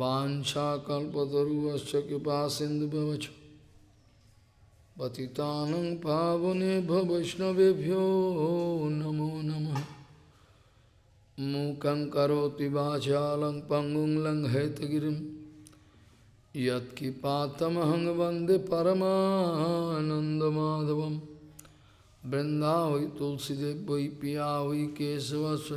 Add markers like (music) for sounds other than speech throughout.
वाशाकल्पतरुश्च कृपा सिंधुभवच पतितानं पावनेभ्य वैष्णवेभ्यो नमो नम मूकं करोति लंगतगिरी पङ्गुं वंदे परमाधव वन्दे परमानन्दमाधवं तुलसीदेव पिया वै केशवस्व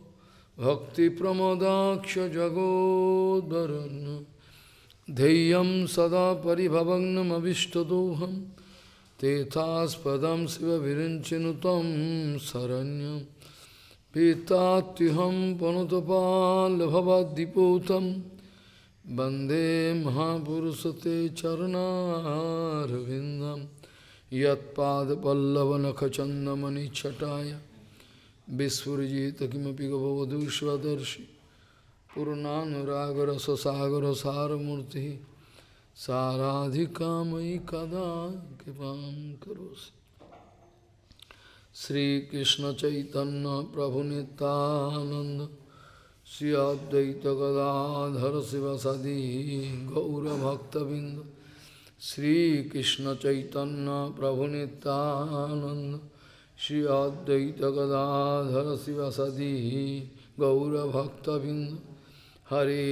भक्तिप्रमोदाक्ष जगोद्वरुन् धैर्यं सदा परिभवग्नमभिष्टदोहं तेथास्पदं शिवभिरिञ्चिनुतं शरण्यं पीतात्युहं पनुतपाल्भवद्दिपोतं वन्दे महापुरुषते चरणारविन्दं यत्पादपल्लवनखचन्दमणिच्छटाय विस्फुजित कि गवधु स्वदर्शी पूर्णानुरागर ससागर सारमूर्ति साराधिका मयि कदा कृपा करोसि श्री कृष्ण चैतन्य प्रभु नितानंद श्री अद्वैत गदाधर शिव सदी गौरभक्तबिंद श्री कृष्ण चैतन्य प्रभु नितानंद श्री अद्वैत गदाधर शिव गौरभक्तबिंद हरे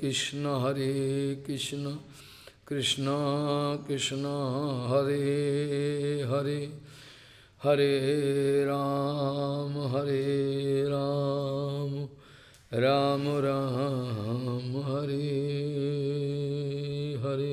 कृष्ण हरे कृष्ण कृष्ण कृष्ण हरे हरे हरे राम हरे राम राम राम हरे हरे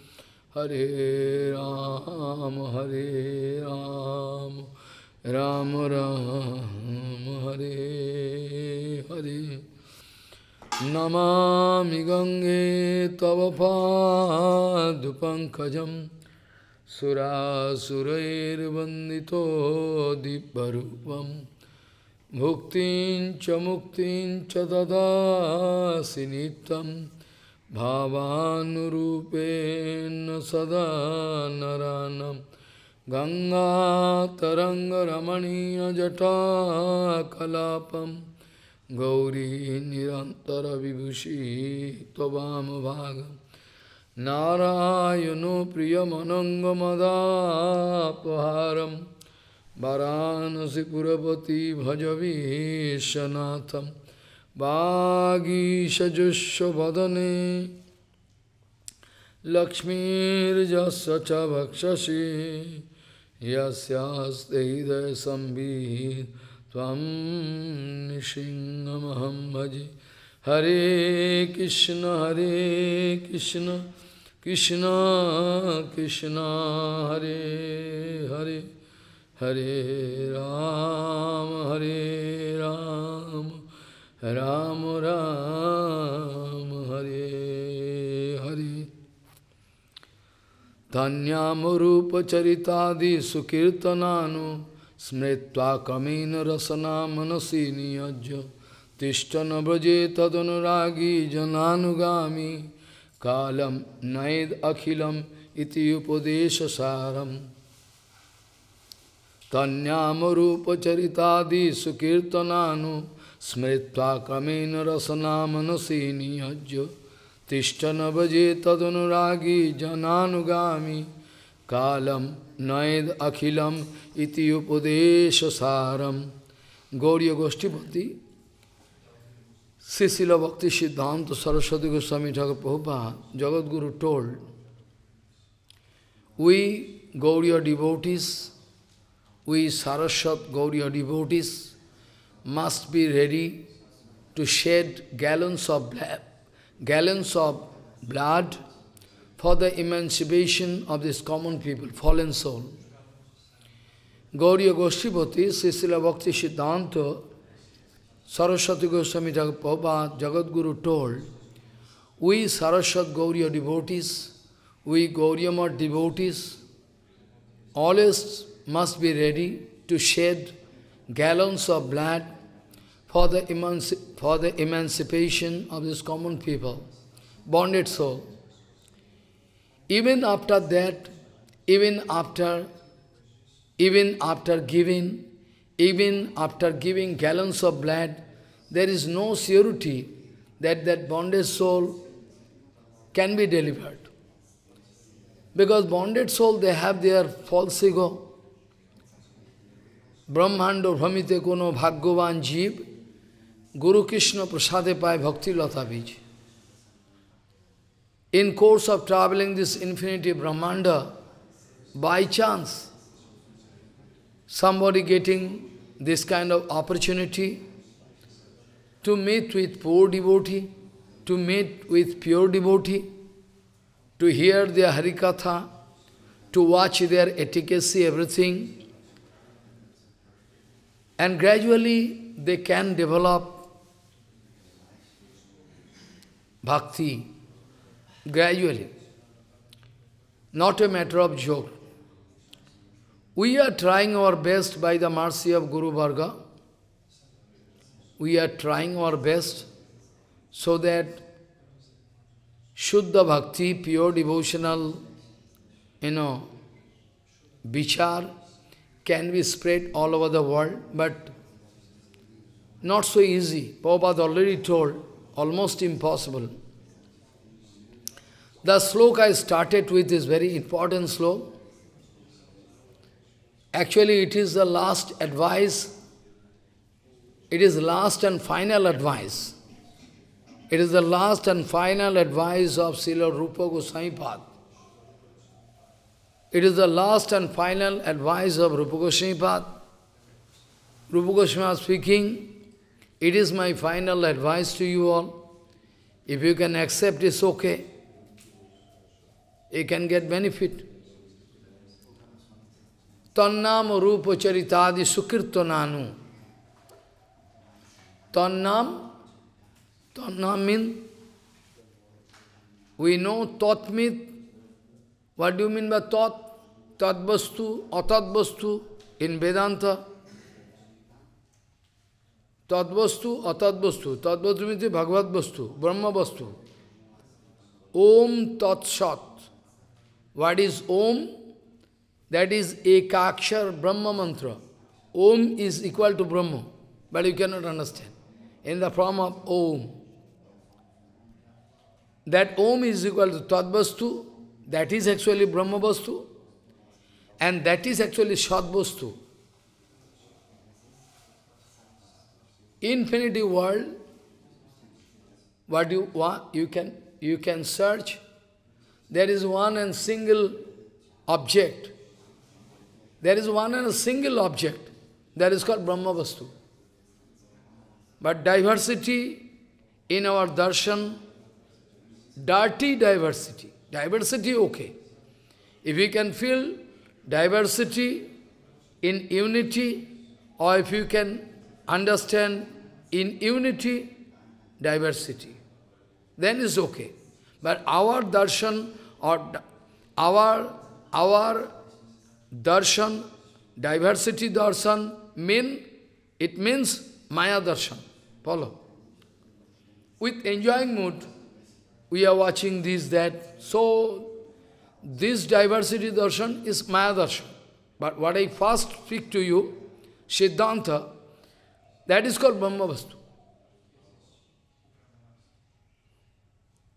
हरे राम हरे राम राम राम हरे हरे नमामि गङ्गे तव पादुपङ्कजं सुरासुरैर्वन्दितो दिव्यरूपं भुक्तिं च मुक्तिं च ददासि नित्यम् भावानुरूपेण सदा नरानं गङ्गातरङ्गरमणीयजटा कलापं गौरी निरन्तरविभूषी त्ववामभागं नारायणो प्रियमनङ्गमदापहारं वाराणसीपुरपति भजवीशनाथम् Vagishajusho vadane Lakshmir jasya cha bhakshashi Yasyaste hidaya sambhid Tvam nishingamaham Hare Krishna Hare Krishna Krishna Krishna Hare Hare Hare Ram Hare Ram Ram Ram हरे हरे धन्यामरूपचरितादि सुकीर्तनानु स्मृत्वा कमेन रसना मनसी नियज्य तिष्ठन व्रजे तदनुरागी जनानुगामी कालम नैद अखिलम इति उपदेशसारम तन्यामरूपचरितादि सुकीर्तनानु smritva kamena rasana manasi niyajya tishtana bhaje tadunuragi jananugami kalam naid akhilam iti upadesha saram Gauriya Goshtipati Sisila Bhakti Siddhanta Saraswati Goswami Thakur Prabhupada Jagadguru told we Gauriya devotees we Saraswat Gauriya devotees must be ready to shed gallons of, gallons of blood for the emancipation of this common people, fallen soul. Gauriya Goshtipati, Sisila Bhakti Siddhanta, Saraswati Goswami Prabhupada, Guru told, we Saraswat Gauriya devotees, we Gauriyamad devotees, always must be ready to shed gallons of blood for the, emanci for the emancipation of this common people, bonded soul. Even after that, even after, even after giving, even after giving gallons of blood, there is no surety that that bonded soul can be delivered. Because bonded soul, they have their false ego. ব্রহ্মাণ্ড ভ্রমিতে কোনো Guru Krishna গুরুকৃষ্ণ প্রসাদে bhakti lata bij. In course of traveling this infinity Brahmanda, by chance, somebody getting this kind of opportunity to meet with poor devotee, to meet with pure devotee, to hear their Harikatha, to watch their efficacy, everything, and gradually they can develop bhakti gradually. Not a matter of joke. We are trying our best by the mercy of Guru Bhagavat. We are trying our best so that Shuddha Bhakti, pure devotional, you know, vichar, can be spread all over the world, but not so easy. Prabhupada already told, almost impossible. The sloka I started with is very important sloka. Actually, it is the last advice. It is last and final advice. It is the last and final advice of Srila Rupa Goswami Pad. It is the last and final advice of Rupa Goswami Pad. Rupa Goswami speaking, it is my final advice to you all. If you can accept, it's okay. You can get benefit. Tannam Rupa Charitadi Sukirtananu. Tannam, Tannam means we know Tatmit what do you mean by tat? Tatvastu, atatvastu in Vedanta. Tatvastu, atatvastu. Tatvastu means Bhagavad Vastu, Brahma Vastu. Om Tat What is Om? That is Ekakshar Brahma Mantra. Om is equal to Brahma, but you cannot understand. In the form of Om. That Om is equal to Tatvastu, that is actually Brahma Vastu. And that is actually Shat Vastu. Infinity world, what you want, you can, you can search. There is one and single object. There is one and a single object. That is called Brahma Vastu. But diversity in our darshan, dirty diversity. Diversity, okay. If you can feel diversity in unity, or if you can understand in unity, diversity, then is okay. But our darshan or our, our darshan, diversity darshan, mean, it means Maya darshan. Follow. With enjoying mood, we are watching this, that. So, this diversity darshan is Maya darshan. But what I first speak to you, Siddhanta, that is called Vastu.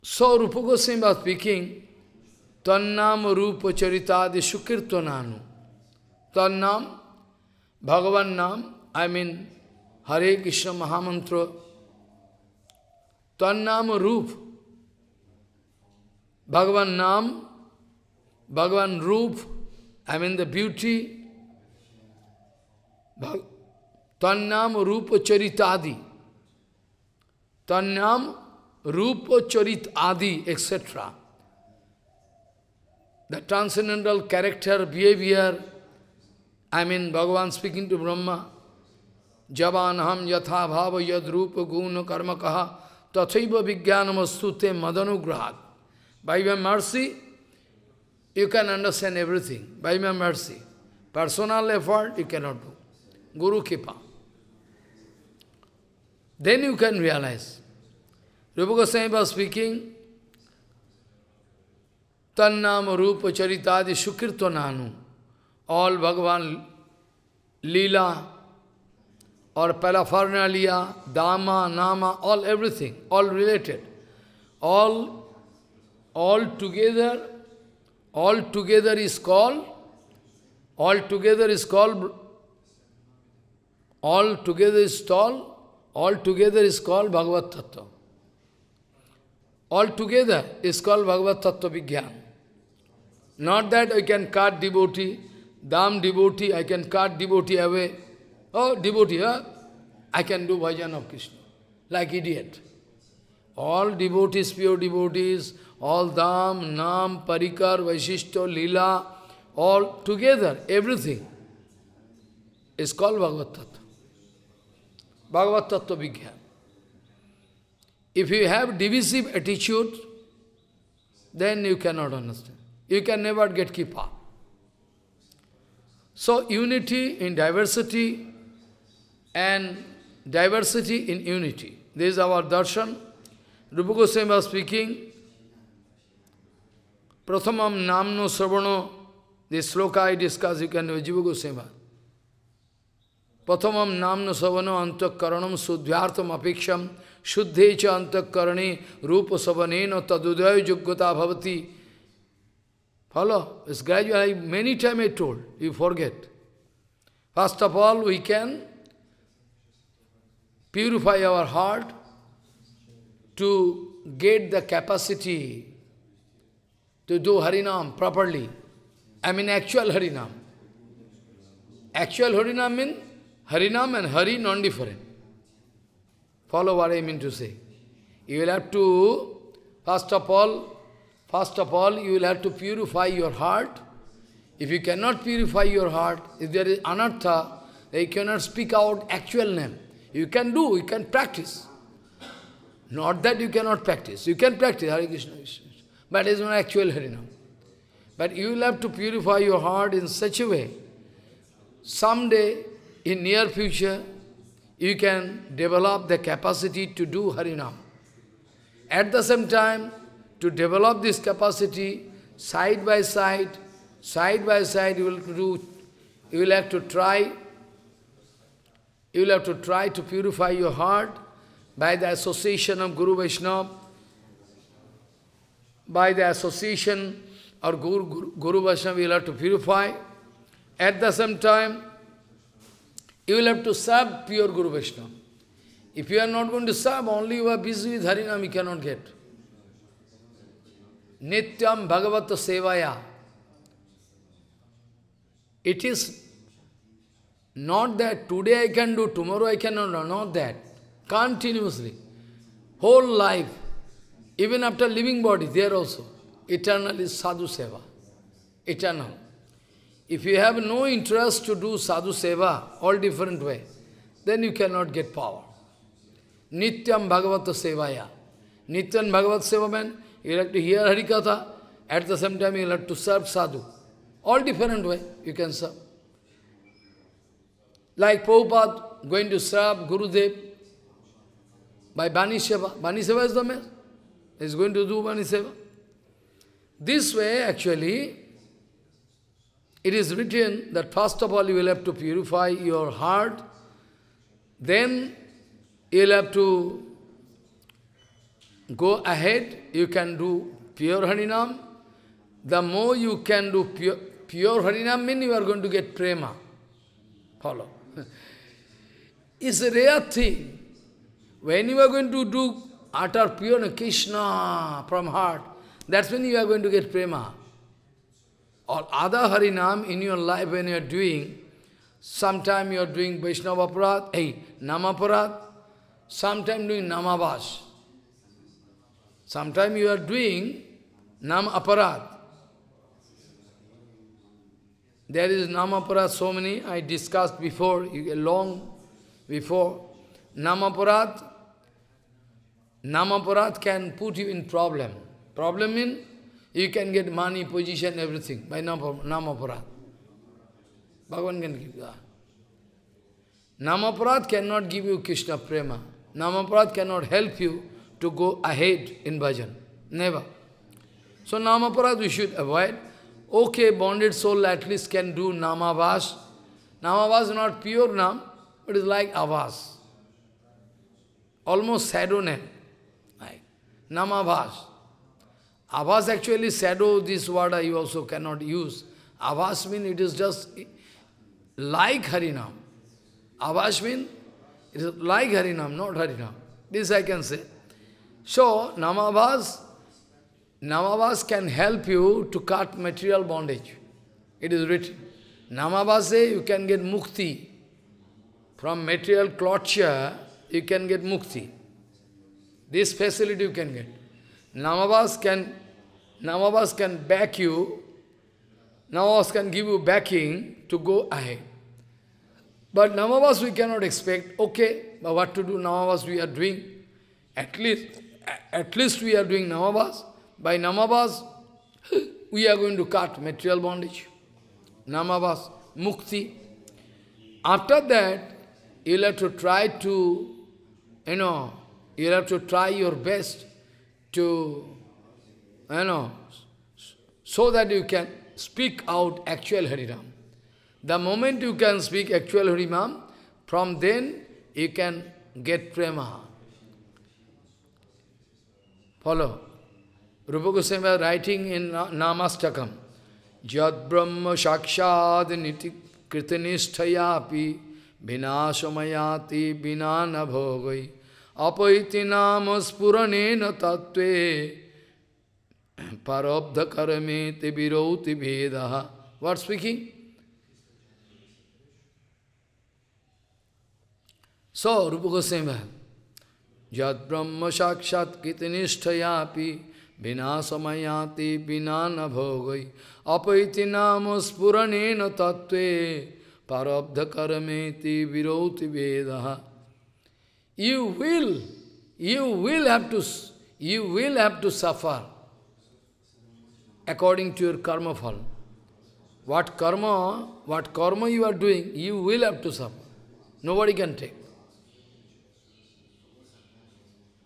So Rupa Goswami was speaking, Tannam Rupa Charitadi Tannam, Bhagavan Nam, I mean Hare Krishna Mahamantra. Tannam Rupa Bhagavan Nam, Bhagavan Roop, I mean the beauty, Tannam Rupa Charitadi, Tannam Rupa Charit Adi, etc. The transcendental character, behavior, I mean Bhagavan speaking to Brahma, Javanaham yatha bhava yad rupa guna karma kaha tathaiva madanugrahat. By my mercy, you can understand everything. By my mercy. Personal effort, you cannot do. Guru Kipa. Then you can realize. Rupa Goswami was speaking, Tannam Rupa Charitadi Shukirtananu. All Bhagavan Leela or paraphernalia, Dhamma, Nama, all everything, all related. All all together, all together is called, all together is called, all together is called, all together is called Bhagavad Tattva. All together is called Bhagavad Tattva Vigyan. Not that I can cut devotee, dam devotee, I can cut devotee away. Oh, devotee, huh? I can do bhajan of Krishna, like idiot. All devotees, pure devotees, all Dham, Nam, Parikar, Vaishishto, Lila, all together, everything is called Bhagavad Tattva. Bhagavad Tattva Vigyan. If you have divisive attitude, then you cannot understand. You can never get kippa. So unity in diversity and diversity in unity. This is our darshan. Rupa Goswami was speaking, Prathamam namno sravano, this sloka I discuss, you can Jiva Goswami. Prathamam namno sravano antakaranam sudhyartham apiksham shuddhe cha antakarane rupa savaneno tadudayo yogyata bhavati. Follow? It's gradual. I, many times I told, you forget. First of all, we can purify our heart to get the capacity to do Harinam properly. I mean actual Harinam. Actual Harinam means Harinam and Hari non-different. Follow what I mean to say. You will have to, first of all, first of all, you will have to purify your heart. If you cannot purify your heart, if there is anartha, you cannot speak out actual name. You can do, you can practice. Not that you cannot practice. You can practice Hare Krishna Krishna but it's not actual Harinam. But you will have to purify your heart in such a way, someday, in near future, you can develop the capacity to do Harinam. At the same time, to develop this capacity, side by side, side by side, you will do, you will have to try, you will have to try to purify your heart by the association of Guru Vaishnava, by the association or Guru, Guru, Guru Vaishnava, you will have to purify. At the same time, you will have to serve pure Guru Vaishnava. If you are not going to serve, only you are busy with Harinam, you cannot get. Nityam Bhagavata Sevaya. It is not that today I can do, tomorrow I cannot, not that. Continuously. Whole life. Even after living body, there also. Eternal is sadhu seva. Eternal. If you have no interest to do sadhu seva, all different way, then you cannot get power. Nityam Bhagavata Sevaya. Nityam Bhagavata Seva man, you have to hear Harikatha, at the same time you have to serve sadhu. All different way you can serve. Like Prabhupada going to serve Gurudev by Bani Seva. Bani Seva is the man is going to do Vani Seva. This way, actually, it is written that first of all you will have to purify your heart, then you will have to go ahead, you can do pure Harinam. The more you can do pure, pure Harinam, then you are going to get prema. Follow. (laughs) it's a rare thing. When you are going to do utter pure Krishna from heart, that's when you are going to get prema. Or other Harinam in your life when you are doing, sometime you are doing Vaishnava Aparat, hey, Namaparat, sometime doing Namavas. Sometime you are doing Nam Aparat. There is Namaparat, so many I discussed before, long before. Namaparat, Namaparat can put you in problem. Problem in you can get money, position, everything by Namaparat. Bhagavan can give that. Namaparat cannot give you Krishna Prema. Namaparat cannot help you to go ahead in bhajan. Never. So Namaparat we should avoid. Okay, bonded soul at least can do Namavas. Namavas is not pure Nam, it is like Avas. Almost shadow name. Namavas. Avas actually shadow, this word I also cannot use. Avas means it is just like Harinam. Avas means it is like Harinam, not Harinam. This I can say. So, Namavas, Namavas can help you to cut material bondage. It is written. Namavase, you can get mukti. From material clutcher, you can get mukti. This facility you can get. Namavas can, Namavas can back you, Namavas can give you backing to go ahead. But Namavas we cannot expect, okay, but what to do Namavas we are doing. At least, at least we are doing Namavas. By Namavas, (laughs) we are going to cut material bondage. Namavas, Mukti. After that, you'll have to try to, you know, you have to try your best to, you know, so that you can speak out actual Harinam. The moment you can speak actual Harinam, from then you can get prema. Follow. Rupa Goswami writing in Namastakam, Jyad Brahma Shakshad Niti Kritanishtayapi Vinashamayati Vinana अपैति नाम स्फुरने न तत्व परब्ध कर्मे ते विरोति भेद what speaking so रूप गोस्वामी यद ब्रह्म साक्षात कितनिष्ठया बिना समयाति बिना न भोगई अपैति नाम स्फुरने न तत्व परब्ध कर्मेति विरोति भेद You will, you will have to, you will have to suffer according to your karma fall. What karma, what karma you are doing, you will have to suffer. Nobody can take.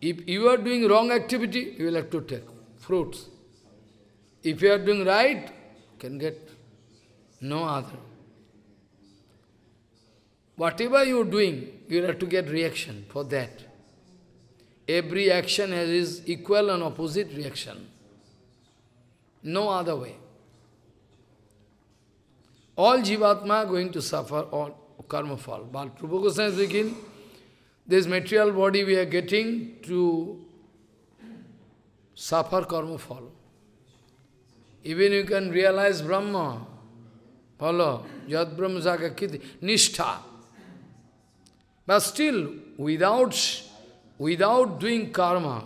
If you are doing wrong activity, you will have to take fruits. If you are doing right, can get no other. Whatever you are doing, you have to get reaction for that. Every action has its equal and opposite reaction. No other way. All Jivatma are going to suffer or karma fall. But Prabhupada Goswami speaking, this material body we are getting to suffer karma fall. Even you can realize Brahma, follow, Yad Brahma Sakakiti, Nishtha. But still, without, without doing karma,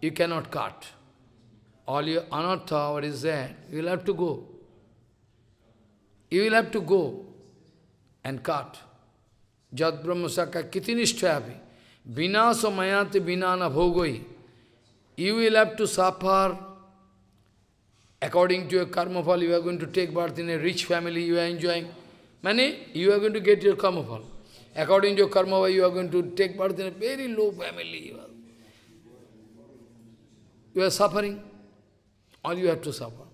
you cannot cut. All your anartha, what is there, you will have to go. You will have to go and cut. Jad Brahmasaka Kitinishthyapi. Vinasa mayati vinana bhogoi. You will have to suffer according to your karma fall. You are going to take birth in a rich family you are enjoying. Many, you are going to get your karma fall. According to your karma, you are going to take birth in a very low family. You are, you are suffering. All you have to suffer.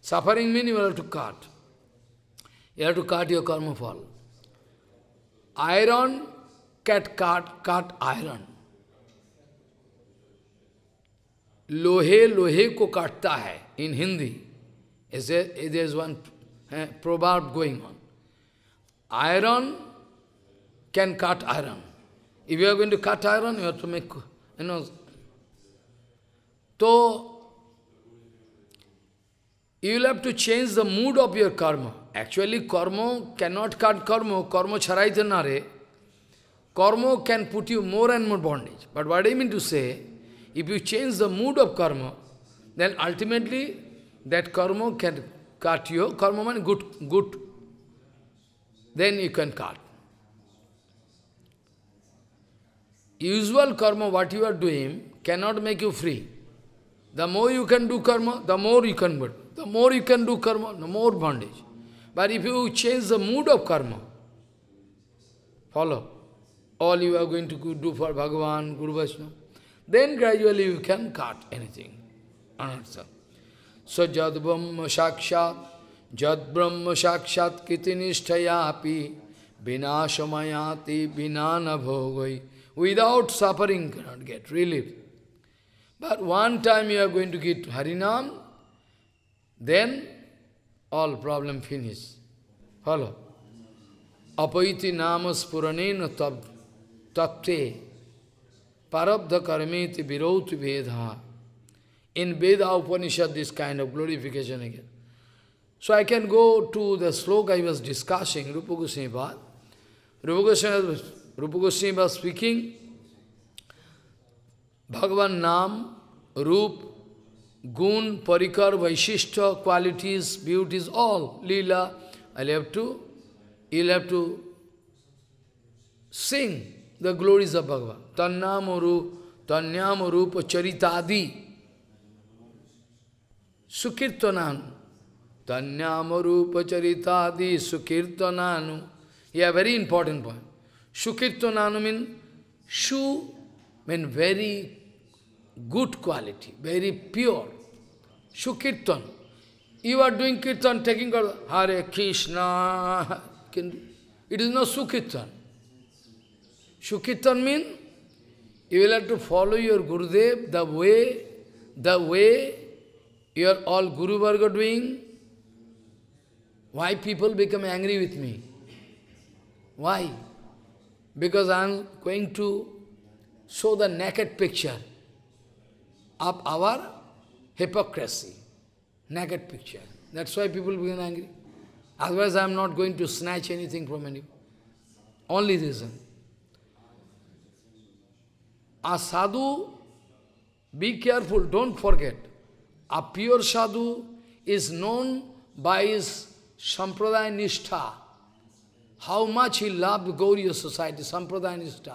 Suffering means you have to cut. You have to cut your karma fall. Iron cut, cut, cut iron. lohe lohe को काटता in Hindi. Hindi is is one proverb going Iron can cut iron. If you are going to cut iron, you have to make, you know. So, you will have to change the mood of your karma. Actually, karma cannot cut karma, karma charaitanare. Karma can put you more and more bondage. But what I mean to say, if you change the mood of karma, then ultimately that karma can cut you. Karma means good, good then you can cut. Usual karma, what you are doing, cannot make you free. The more you can do karma, the more you can do. The more you can do karma, the more bondage. But if you change the mood of karma, follow, all you are going to do for Bhagavan, Guru Vaishnava, then gradually you can cut anything. Answer. So jadvam sakshat Jad Brahma kiti Kitinishtayapi Vinashamayati Vinanabhogoi. Without suffering cannot get relief. But one time you are going to get Harinam, then all problem finish. Follow. Apaiti namas puranena tapte parabdha karmeti virauti vedha. In Veda Upanishad, this kind of glorification again. So I can go to the sloka I was discussing, Rupa Goswami Bhad. Rupa Goswami was, speaking, Bhagavan Nam, Rup, Gun, Parikar, Vaishishta, qualities, beauties, all, Leela, I'll have to, you'll have to sing the glories of Bhagavan. Tannamuru, Tanyamarupa, Charitadi, Sukirtanam. Tanyamarupacharitadi sukirtananu. Yeah, very important point. Sukirtananu means shu means very good quality, very pure. Sukirtan. You are doing kirtan, taking God, Hare Krishna. It is not Sukirtan. Sukirtan means you will have to follow your Gurudev the way, the way your all Guru Varga doing, why people become angry with me? Why? Because I am going to show the naked picture of our hypocrisy. Naked picture. That's why people become angry. Otherwise, I am not going to snatch anything from anyone. Only reason. A sadhu, be careful, don't forget. A pure sadhu is known by his Sampradaya Nishtha, how much he loved Gauriya society, Sampradaya Nishtha.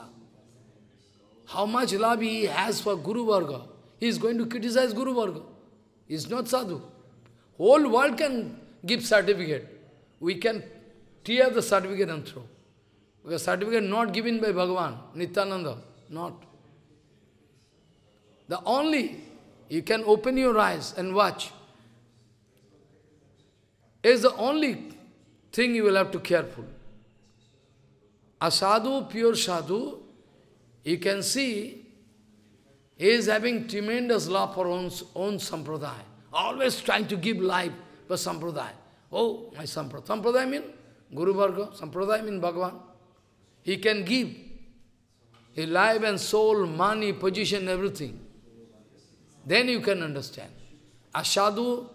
How much love he has for Guru Varga. He is going to criticize Guru Varga. He is not sadhu. Whole world can give certificate. We can tear the certificate and throw. Because certificate not given by Bhagavan, Nityananda, not. The only, you can open your eyes and watch is the only thing you will have to careful. A sadhu, pure sadhu, you can see, is having tremendous love for own, own sampradaya. Always trying to give life for sampradaya. Oh, my sampradaya. Sampradaya means Guru Bhargava. Sampradaya means Bhagavan. He can give his life and soul, money, position, everything. Then you can understand. A sadhu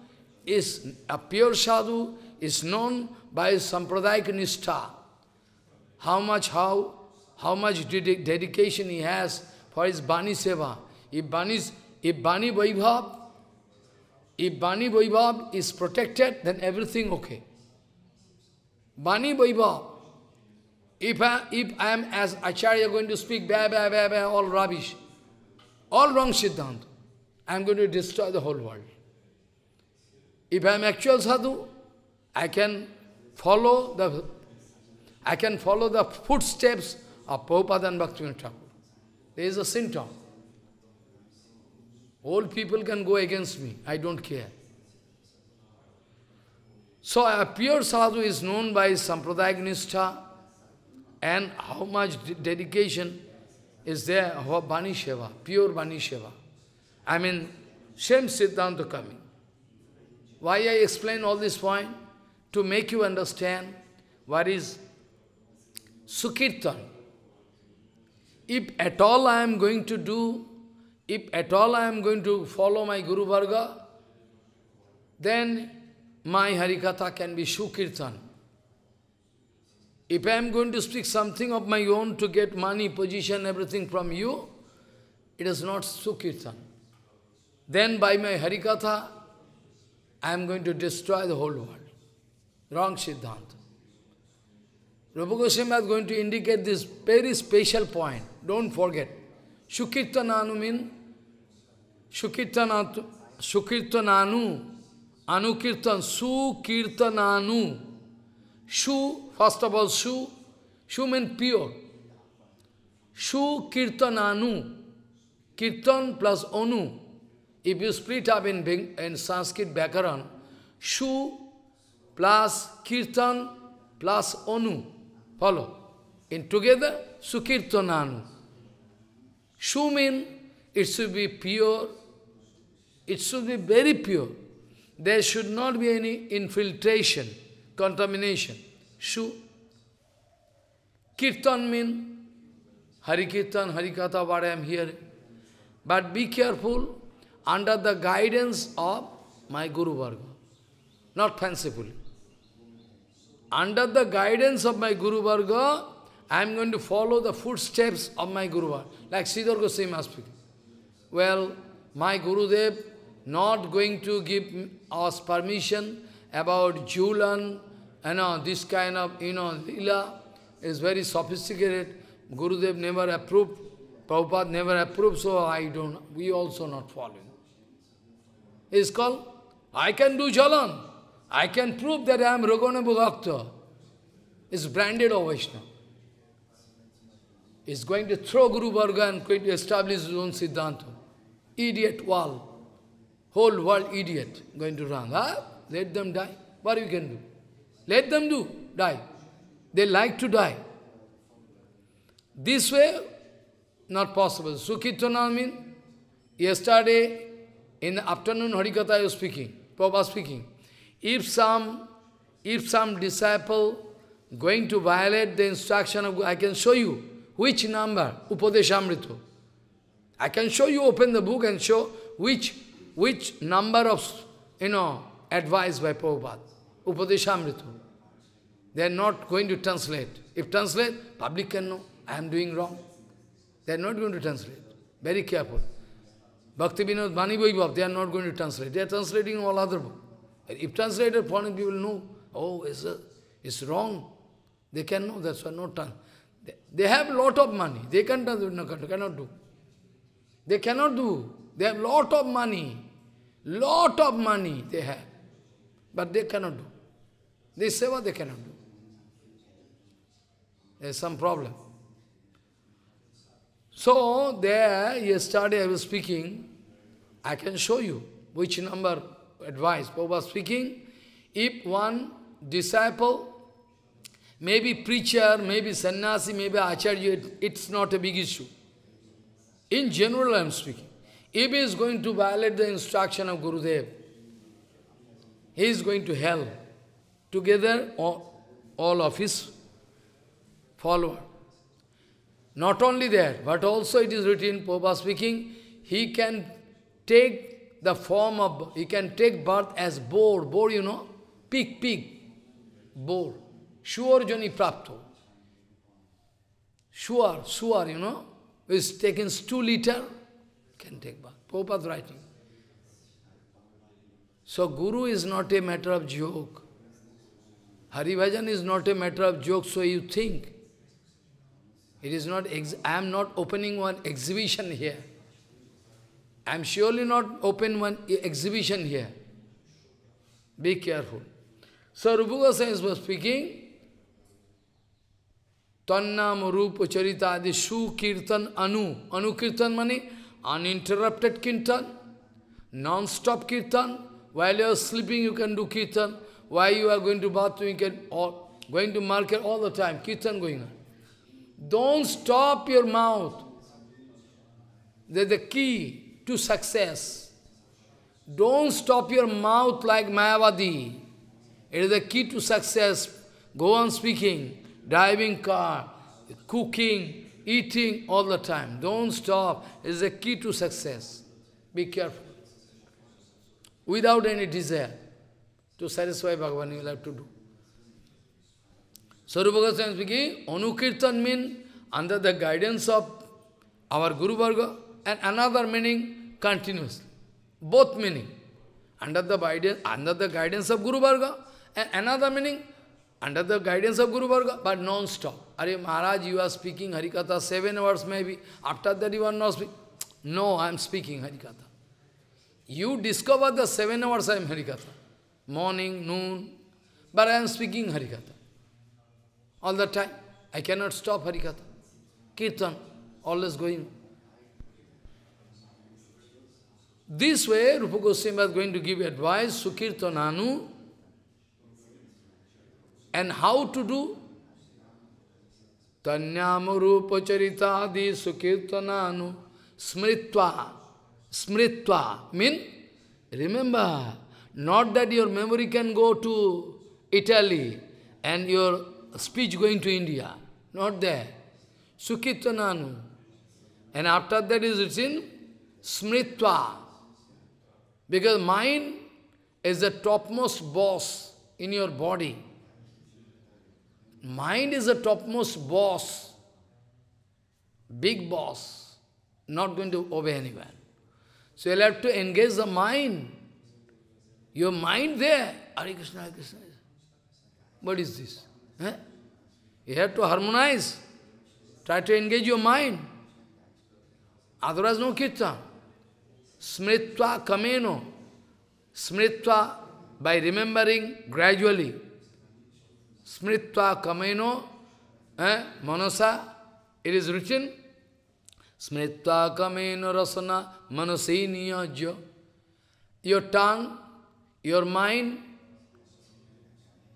is a pure sadhu, is known by sampradayik nishtha. How much how, how much dedication he has for his Bani Seva. If Bani, if Bani Vaibhav, if Bani Vaibhav is protected, then everything okay. Bani Vaibhav, if I, if I am as Acharya going to speak, bah, bah, bah, bah, all rubbish, all wrong Siddhanta, I am going to destroy the whole world. If I am actual sadhu, I can follow the I can follow the footsteps of Prabhupada and Bhaktivinoda Thakur. There is a symptom. Old people can go against me. I don't care. So a pure sadhu is known by Sampradayak Nishtha and how much dedication is there for Bani Shiva, pure Bani Shiva. I mean, same Siddhanta coming. Why I explain all this point? To make you understand what is Sukirtan. If at all I am going to do, if at all I am going to follow my Guru Varga, then my Harikatha can be Sukirtan. If I am going to speak something of my own to get money, position, everything from you, it is not Sukirtan. Then by my Harikatha, I am going to destroy the whole world. Wrong Siddhanta. Rupa Goswami is going to indicate this very special point. Don't forget. Shukirtananu means Shukirtanatu, Shukirtananu, Anukirtan, Sukirtananu. Shu, first of all, Shu. Shu means pure. Shu Kirtananu. Kirtan plus Onu. If you split up in, in Sanskrit BhaKaran, Shu plus Kirtan plus Onu. Follow. In together, Sukirtananu. Shu means it should be pure, it should be very pure. There should not be any infiltration, contamination. Shu. Kirtan means Hari Kirtan, Hari Katha, what I am hearing. But be careful, under the guidance of my Guru Varga, not fancifully. Under the guidance of my Guru Varga, I am going to follow the footsteps of my Guru Varga, like Siddhar Goswami was Well, my Gurudev not going to give us permission about Julan, you know, this kind of, you know, lila is very sophisticated. Gurudev never approved, Prabhupada never approved, so I don't, we also not following is called, I can do jalan. I can prove that I am Raghavana Bhagakta. Is branded of Vaishnava. Is going to throw Guru Varga and going to establish his own Siddhanta. Idiot wall. Whole world idiot going to run. Huh? Ah, let them die. What you can do? Let them do. Die. They like to die. This way, not possible. Sukhitanam means, yesterday in the afternoon, Harikatha is speaking, Prabhupada speaking. If some, if some disciple going to violate the instruction of I can show you which number, Upadeshamritu. I can show you, open the book and show which, which number of, you know, advice by Prabhupada, Upadeshamritu. They are not going to translate. If translate, public can know, I am doing wrong. They are not going to translate. Very careful. Bhakti Vinod Bani Vaibhav, they are not going to translate. They are translating all other books. If translated, foreign people know, oh, it's, a, it's wrong. They can know, that's why not translate. They, they have lot of money. They can translate, cannot do. They cannot do. They have lot of money. Lot of money they have. But they cannot do. They seva they cannot do. There is some problem. So, there, yesterday I was speaking, I can show you which number advice. Prabhupada speaking, if one disciple, maybe preacher, maybe sannyasi, maybe acharya, it, it's not a big issue. In general I am speaking. If he is going to violate the instruction of Guru Dev, he is going to hell. Together, all, all of his followers. Not only there, but also it is written, Prabhupada speaking, he can take the form of, he can take birth as boar, boar you know, pig, pig, boar, sure joni prapto. Sure, sure, you know, is taken 2 liter, can take birth. Prabhupada writing. So Guru is not a matter of joke. Hari Bhajan is not a matter of joke, so you think. It is not, I am not opening one exhibition here. I am surely not open one exhibition here. Be careful. So Rupa Goswami was speaking, Tannam Rupa Charita Adi Shu Kirtan Anu. Anu Kirtan means uninterrupted Kirtan, non-stop Kirtan. While you are sleeping, you can do Kirtan. While you are going to bathroom, you can, or going to market all the time, Kirtan going on. Don't stop your mouth. That's the key to success. Don't stop your mouth like Mayavadi. It is the key to success. Go on speaking, driving car, cooking, eating all the time. Don't stop. It is the key to success. Be careful. Without any desire to satisfy Bhagavan, you will have to do. Sarupa Goswami speaking, Anukirtan means under the guidance of our Guru Varga, and another meaning continuously. Both meaning. Under the guidance, under the guidance of Guru Varga, and another meaning under the guidance of Guru Varga, but non-stop. Are Maharaj, you are speaking Harikatha seven hours maybe. After that you are not speaking. No, I am speaking Harikatha. You discover the seven hours I am Harikatha. Morning, noon. But I am speaking Harikatha all the time. I cannot stop Harikatha. Kirtan, always going. This way, Rupa Goswami is going to give advice, Sukirtananu, and how to do. Tanyamarupacharitadi Sukirtananu Smritva. Smritva mean remember. Not that your memory can go to Italy and your speech going to India, not there. Sukhitananu. And after that is written, Smritva. Because mind is the topmost boss in your body. Mind is the topmost boss, big boss, not going to obey anyone. So you'll have to engage the mind. Your mind there, Hare Krishna, Hare Krishna. What is this? Eh? You have to harmonize. Try to engage your mind. Otherwise, no kirtan. Smritva kameno. Smritva, by remembering gradually. Smritva kameno, eh? manasa, it is written. Smritva kameno rasana manaseniyaja. Your tongue, your mind,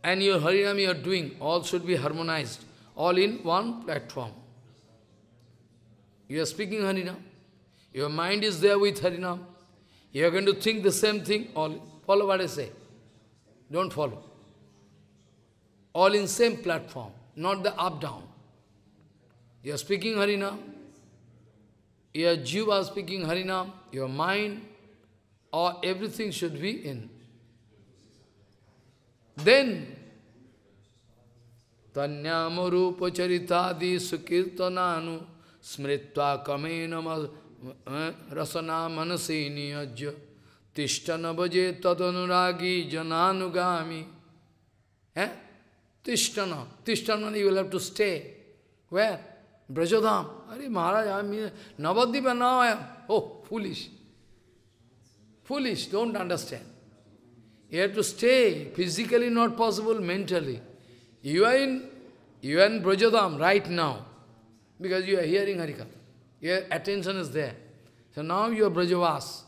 and your Harinam you are doing, all should be harmonized, all in one platform. You are speaking Harinam. Your mind is there with Harinam. You are going to think the same thing. All Follow what I say. Don't follow. All in same platform, not the up-down. You are speaking Harinam. Your jiva speaking Harinam. Your mind, or everything should be in. Then तन्यामरूपचरितादि सुकीर्तनानु स्मृत्वा कमेन रसना मनसी नियज तिष्ठन भजे तदनुरागी जनानुगामी eh? तिष्ठन तिष्ठन you will have to stay. Where? Brajadam. Are Maharaj, I am Navadvipa now I am. Oh, foolish. Foolish, don't understand. You have to stay, physically not possible, mentally. You are in, you are in Brajadam right now, because you are hearing Harikatha. Your attention is there. So now you are Brajavas.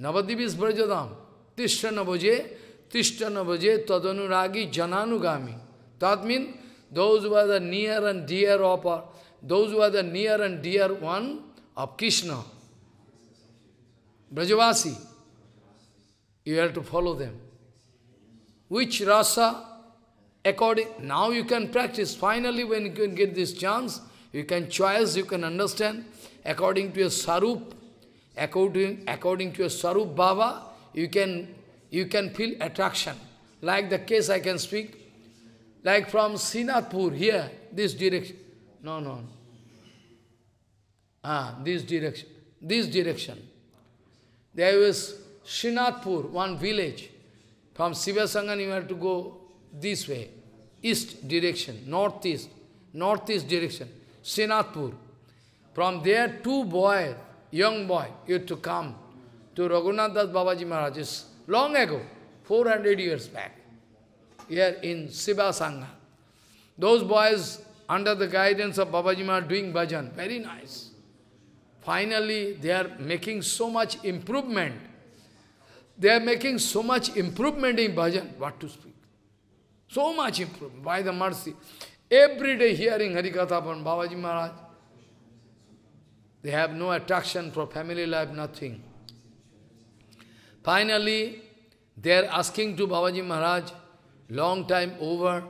Navadip is Brajadam. Tishta Navaje, Tishta Navaje, Tadanuragi, Jananugami. That means those who are the near and dear of, or those who are the near and dear one of Krishna, Brajavasi, you have to follow them. Which rasa according, now you can practice. Finally, when you can get this chance, you can choice, you can understand, according to your sarup, according, according to your sarup Baba, you can, you can feel attraction. Like the case I can speak, like from Sinapur here, this direction. No, no. Ah, this direction. This direction. There was Srinatpur, one village. From Sivasangan you have to go this way, east direction, northeast, northeast direction, Sinatpur. From there, two boys, young boy, used to come to Raghunath Das Babaji Maharaj's long ago, 400 years back, here in Siva Sangha. Those boys, under the guidance of Babaji Maharaj, doing bhajan, very nice. Finally, they are making so much improvement. They are making so much improvement in bhajan, what to speak. So much improvement by the mercy. Every day hearing Harikatha from Babaji Maharaj. They have no attraction for family life, nothing. Finally, they are asking to Babaji Maharaj, long time over,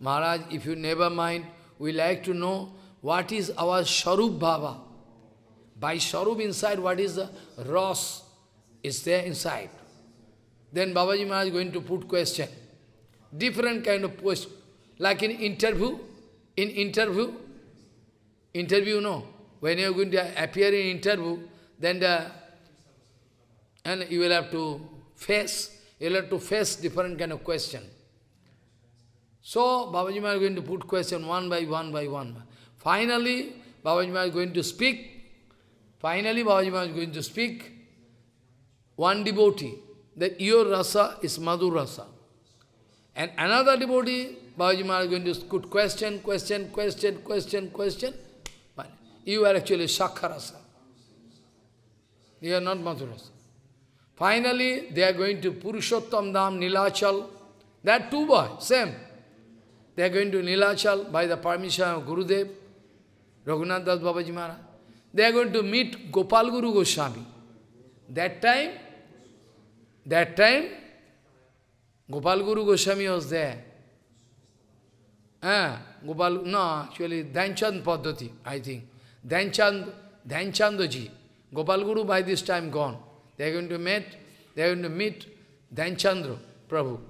Maharaj, if you never mind, we like to know what is our Sharup Baba. By Sharup inside, what is the Ross? Is there inside. Then Babaji Maharaj is going to put question different kind of post. Like in interview, in interview, interview no. When you are going to appear in interview, then the and you will have to face, you will have to face different kind of question. So Babaji Maharaj is going to put question one by one by one. Finally, Babaji Maharaj is going to speak. Finally, Babaji Maharaj is going to speak. One devotee, that your rasa is Madhur rasa. And another devotee, Babaji Maharaj going to put question, question, question, question, question. But you are actually Sakharasa. You are not Madhurasa. Finally, they are going to Purushottam Dham, Nilachal. They are two boys, same. They are going to Nilachal by the permission of Gurudev, Raghunath Das Babaji Maharaj. They are going to meet Gopal Guru Goswami. That time, that time, Gopal Guru Goswami was there. Ah, Gopal, no, actually, Chand Padhati, I think. Danchand, Danchandoji. Gopal Guru by this time gone. They are going to meet, they are going to meet Danchandra Prabhu.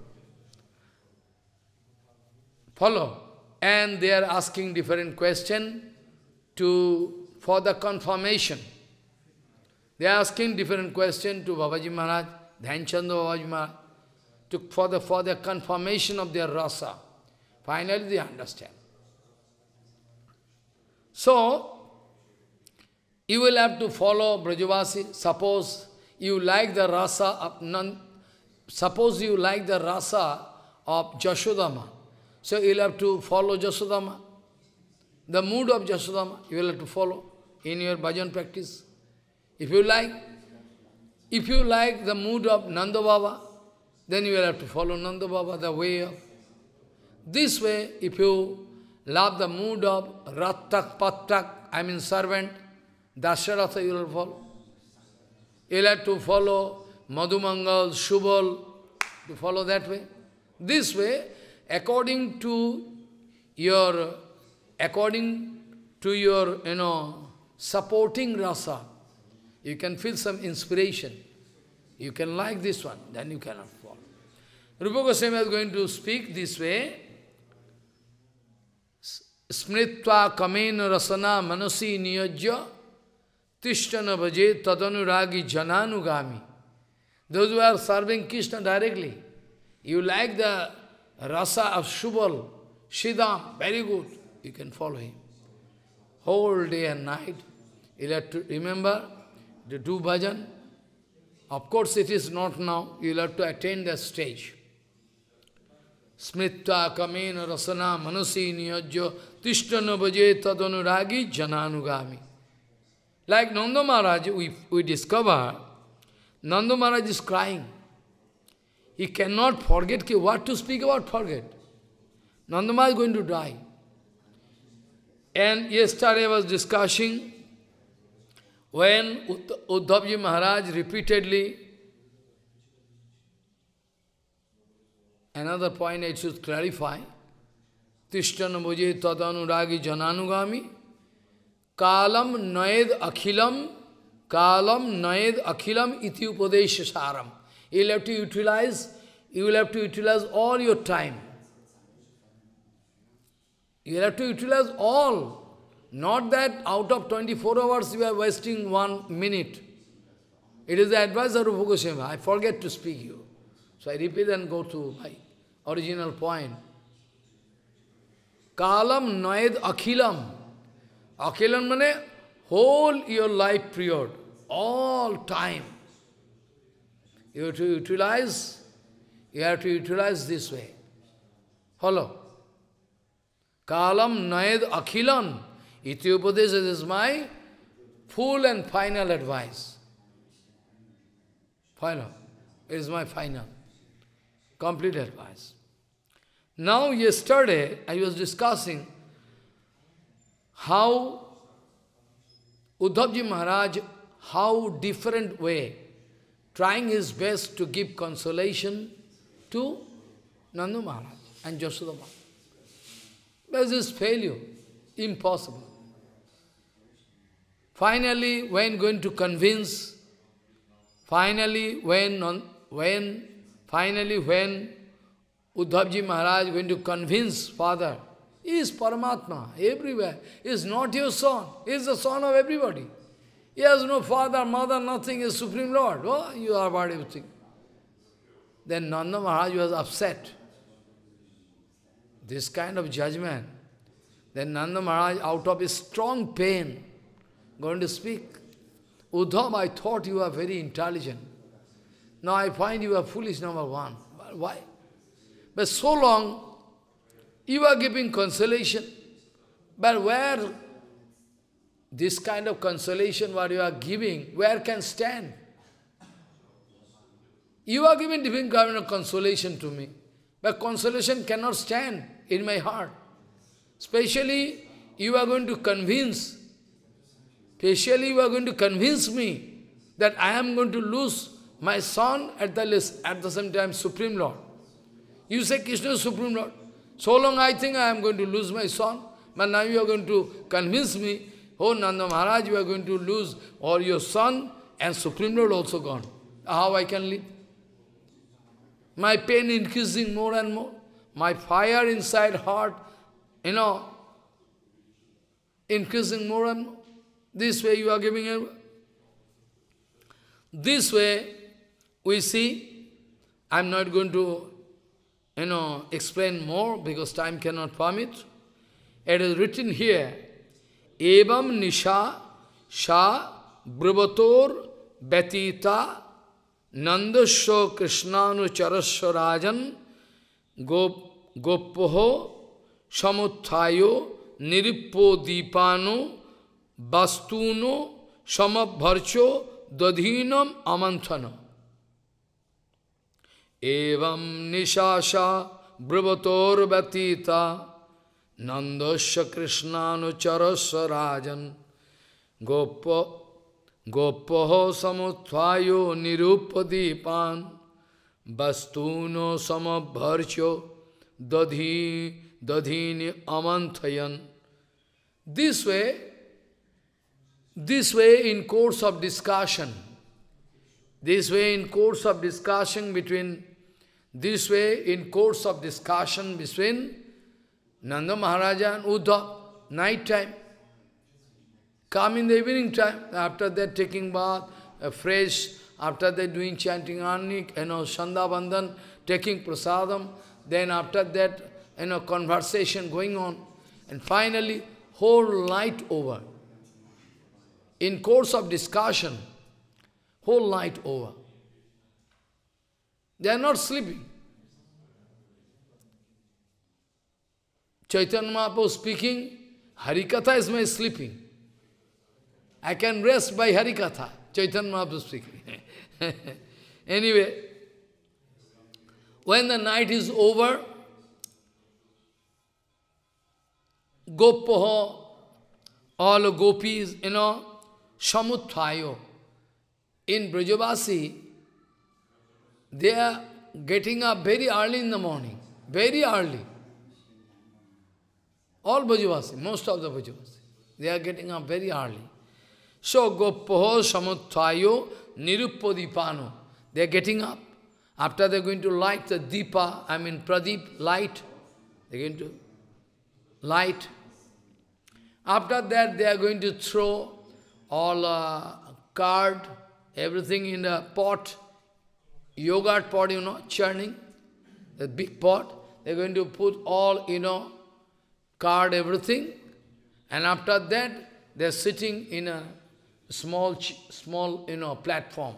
Follow. And they are asking different question to, for the confirmation. They are asking different question to Babaji Maharaj, Dhanchandra Babaji Maharaj to, for, the, for the confirmation of their rasa. Finally, they understand. So, you will have to follow Brajavasi. Suppose you like the rasa of Nand. suppose you like the rasa of Jashodama. So you'll have to follow Jasodama. The mood of Jasodama, you will have to follow in your bhajan practice. If you like, if you like the mood of Nanda Baba, then you will have to follow Nanda Baba, the way of. This way, if you love the mood of Rattak, Pattak, I mean servant, Dasharatha you will follow. You will have to follow Madhumangal, Shubal, to follow that way. This way, according to your, according to your, you know, supporting rasa, you can feel some inspiration. You can like this one, then you cannot. Rupa Goswami is going to speak this way. Smritva kamena rasana manasi niyajya tishtana bhaje tadanuragi jananugami. Those who are serving Krishna directly, you like the rasa of Shubal, Shidam, very good, you can follow him. Whole day and night, you have to remember the two bhajan. Of course, it is not now, you will have to attain the stage. स्मृत्वा कमेन रसना मनसी नियोज्य तिष्ठन बजे तदनुरागी जनानुगामी Like Nanda Maharaj, we, we discover, Nanda Maharaj is crying. He cannot forget, what to speak about forget. Nanda Maharaj is going to die. And yesterday I was discussing when Uddhavji Maharaj repeatedly Another point I should clarify. Tishtana bhuje tadanuragi jananugami. Kalam naed akhilam. Kalam naed akhilam iti upadesh saram. You'll have to utilize, you will have to utilize all your time. You will have to utilize all. Not that out of 24 hours you are wasting one minute. It is the advice of Rupa I forget to speak you. So I repeat and go to my original point. Kalam Naid akhilam. Akhilam means whole your life period, all time. You have to utilize, you have to utilize this way. Follow. Kalam Naid akhilam. Ithyopadesha is my full and final advice. Final. It is my final. Complete advice. Now yesterday I was discussing how Uddhavji Maharaj, how different way, trying his best to give consolation to Nandu Maharaj and Yashoda Maharaj. But this failure, impossible. Finally, when going to convince, finally when, when, finally when Uddhavji Maharaj going to convince father, he is Paramatma, everywhere. He is not your son, he is the son of everybody. He has no father, mother, nothing, he is Supreme Lord. Oh, you are about everything. Then Nanda Maharaj was upset. This kind of judgment. Then Nanda Maharaj, out of his strong pain, going to speak, Uddhav, I thought you are very intelligent. Now I find you are foolish, number one. Why? But so long, you are giving consolation. But where this kind of consolation what you are giving, where can stand? You are giving divine government of consolation to me. But consolation cannot stand in my heart. Especially, you are going to convince, especially you are going to convince me that I am going to lose my son at the, list, at the same time Supreme Lord. You say Krishna is Supreme Lord. So long I think I am going to lose my son, but now you are going to convince me, oh Nanda Maharaj, you are going to lose all your son and Supreme Lord also gone. How I can live? My pain increasing more and more. My fire inside heart, you know, increasing more and more. This way you are giving it. This way we see, I'm not going to you know, explain more because time cannot permit. It is written here, Evam Nisha Sha Brivator Betita Nandasho Krishnanu Charaswarajan Gop Gopoho Samuthayo Nirippo dipanu Bastuno Samabharcho Dadhinam Amanthanam एवं निशासा ब्रुवतोर्वतीता नंदस्य कृष्णानुचरस्व राजन गोप गोप्यो समुत्थायो निरूपदीपान वस्तूनो समभर्च्यो दधी दधीनि amanthayan. This way, this way in course of discussion, this way in course of discussion between, this way in course of discussion between Nanda Maharaja and Uddha, night time. Come in the evening time, after that taking bath, fresh, after that doing chanting Anik you know, Shanda Bandhan, taking prasadam, then after that, you know, conversation going on. And finally, whole night over. In course of discussion, whole night over. They are not sleeping. Chaitanya Mahaprabhu speaking, Harikatha is my sleeping. I can rest by Harikatha. Chaitanya Mahaprabhu speaking. (laughs) anyway, when the night is over, Gopoho, all gopis, you know, Samuthayo, in Brajavasi, they are getting up very early in the morning, very early. All Brajavasi, most of the Brajavasi, they are getting up very early. So, Gopaho Samutthayo Niruppadipano, they are getting up. After they are going to light the Deepa, I mean Pradeep, light, they are going to light. After that, they are going to throw all uh, card, everything in the pot, yogurt pot, you know, churning, the big pot. They're going to put all, you know, card everything. And after that, they're sitting in a small, small, you know, platform.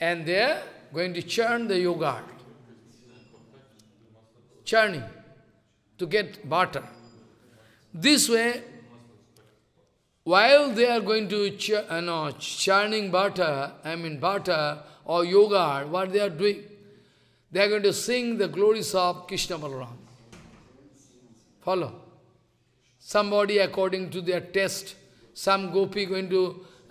And they're going to churn the yogurt. Churning to get butter. This way, while they are going to ch uh, no, churning butter, I mean butter or yogurt, what they are doing? They are going to sing the glories of Krishna Balaram. Follow. Somebody according to their test, some gopi going to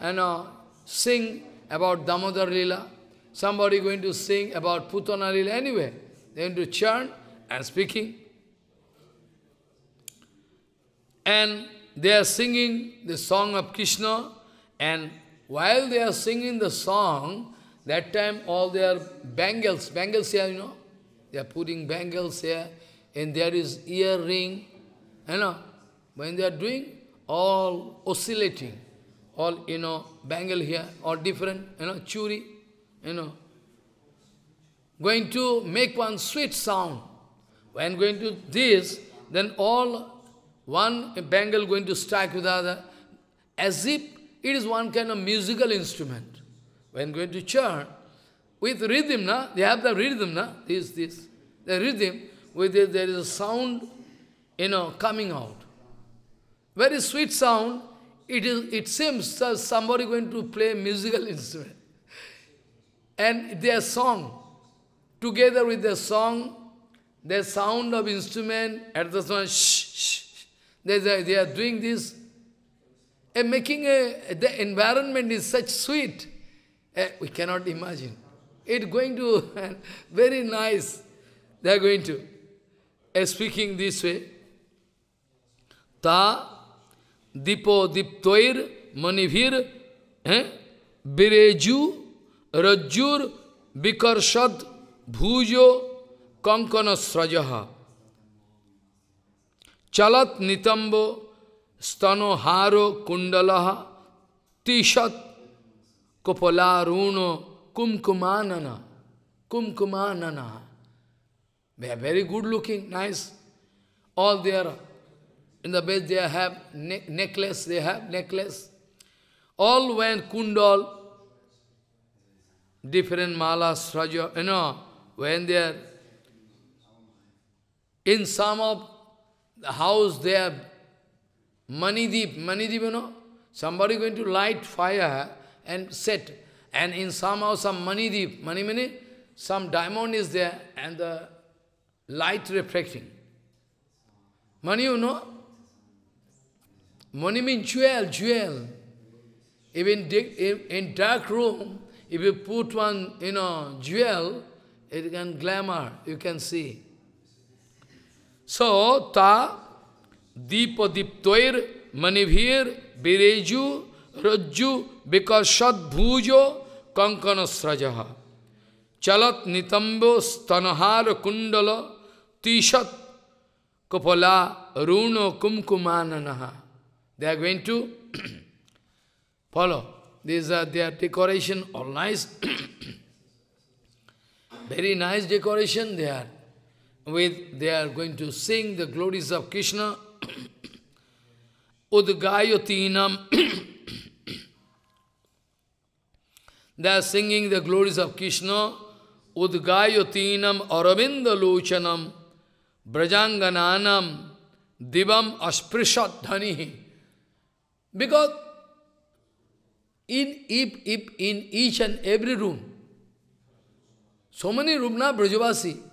you know, sing about Damodar Leela, somebody going to sing about Putana Leela, anyway. They're going to chant and speaking. And they are singing the song of Krishna, and while they are singing the song, that time all their bangles, bangles here, you know, they are putting bangles here, and there is earring, you know, when they are doing, all oscillating, all, you know, bangle here, or different, you know, churi, you know, going to make one sweet sound. When going to this, then all one bangle going to strike with the other, as if it is one kind of musical instrument. When going to church, with rhythm, na? they have the rhythm, na? this, this, the rhythm, with it there is a sound, you know, coming out. Very sweet sound, it, is, it seems that somebody going to play musical (laughs) instrument. And their song, together with their song, their sound of instrument, at the sound, shh, shh, they, they, they are doing this and making a, the environment is such sweet. Uh, we cannot imagine. It going to, (laughs) very nice, they are going to. Uh, speaking this way, Ta Dipo Diptoir Manivir eh? Bireju Rajur Bikarshad Bhujo Kankana Srajaha Chalat nitambo stano haro kundalaha tishat kopalaruno kumkumanana kumkumanana. They are very good looking, nice. All they are in the bed they have ne necklace, they have necklace. All when kundal, different malas, raja, you know, when they are in some of the house there, Manidip, Manidip, you know, somebody going to light fire and set, and in some house some Manidip, Mani Mani, some diamond is there and the light reflecting. Money, you know? Money means jewel, jewel. Even in dark room, if you put one, you know, jewel, it can glamour, you can see. सो ता दीप दीप्तर मणिभीर बिरेजु रज्जु विकसद भूजो कंकन स्रज चलत नितंब स्तनहार कुंडल तीसत कपला रूण कुमकुमान they are going to follow this are there decoration all nice very nice decoration they are with, they are going to sing the glories of Krishna. (coughs) Udgayatinam. (coughs) they are singing the glories of Krishna. Udgayatinam Arabindalochanam Brajangananam Divam Asprishadhani. Because in, if, if in each and every room, so many room na Brajavasi,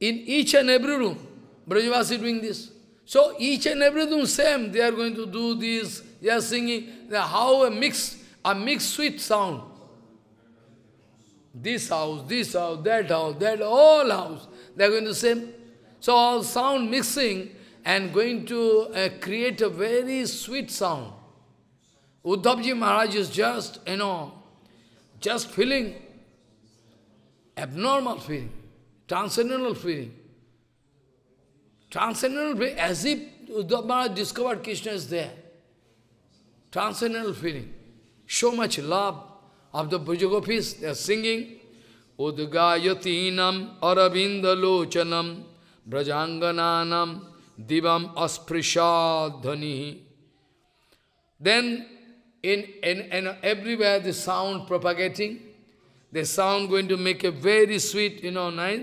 in each and every room, Brajavasi doing this. So each and every room same, they are going to do this, they are singing, they how a mix, a mixed sweet sound. This house, this house, that house, that all house, they are going to same. So all sound mixing and going to uh, create a very sweet sound. Uddhavji Maharaj is just, you know, just feeling abnormal feeling transcendental feeling. Transcendental feeling, as if Uddhava discovered Krishna is there. Transcendental feeling. So much love of the Bhujagopis, they are singing. Udgayatinam arabindalochanam brajangananam divam asprishadhani. Then in, in, in everywhere the sound propagating, the sound going to make a very sweet, you know, nice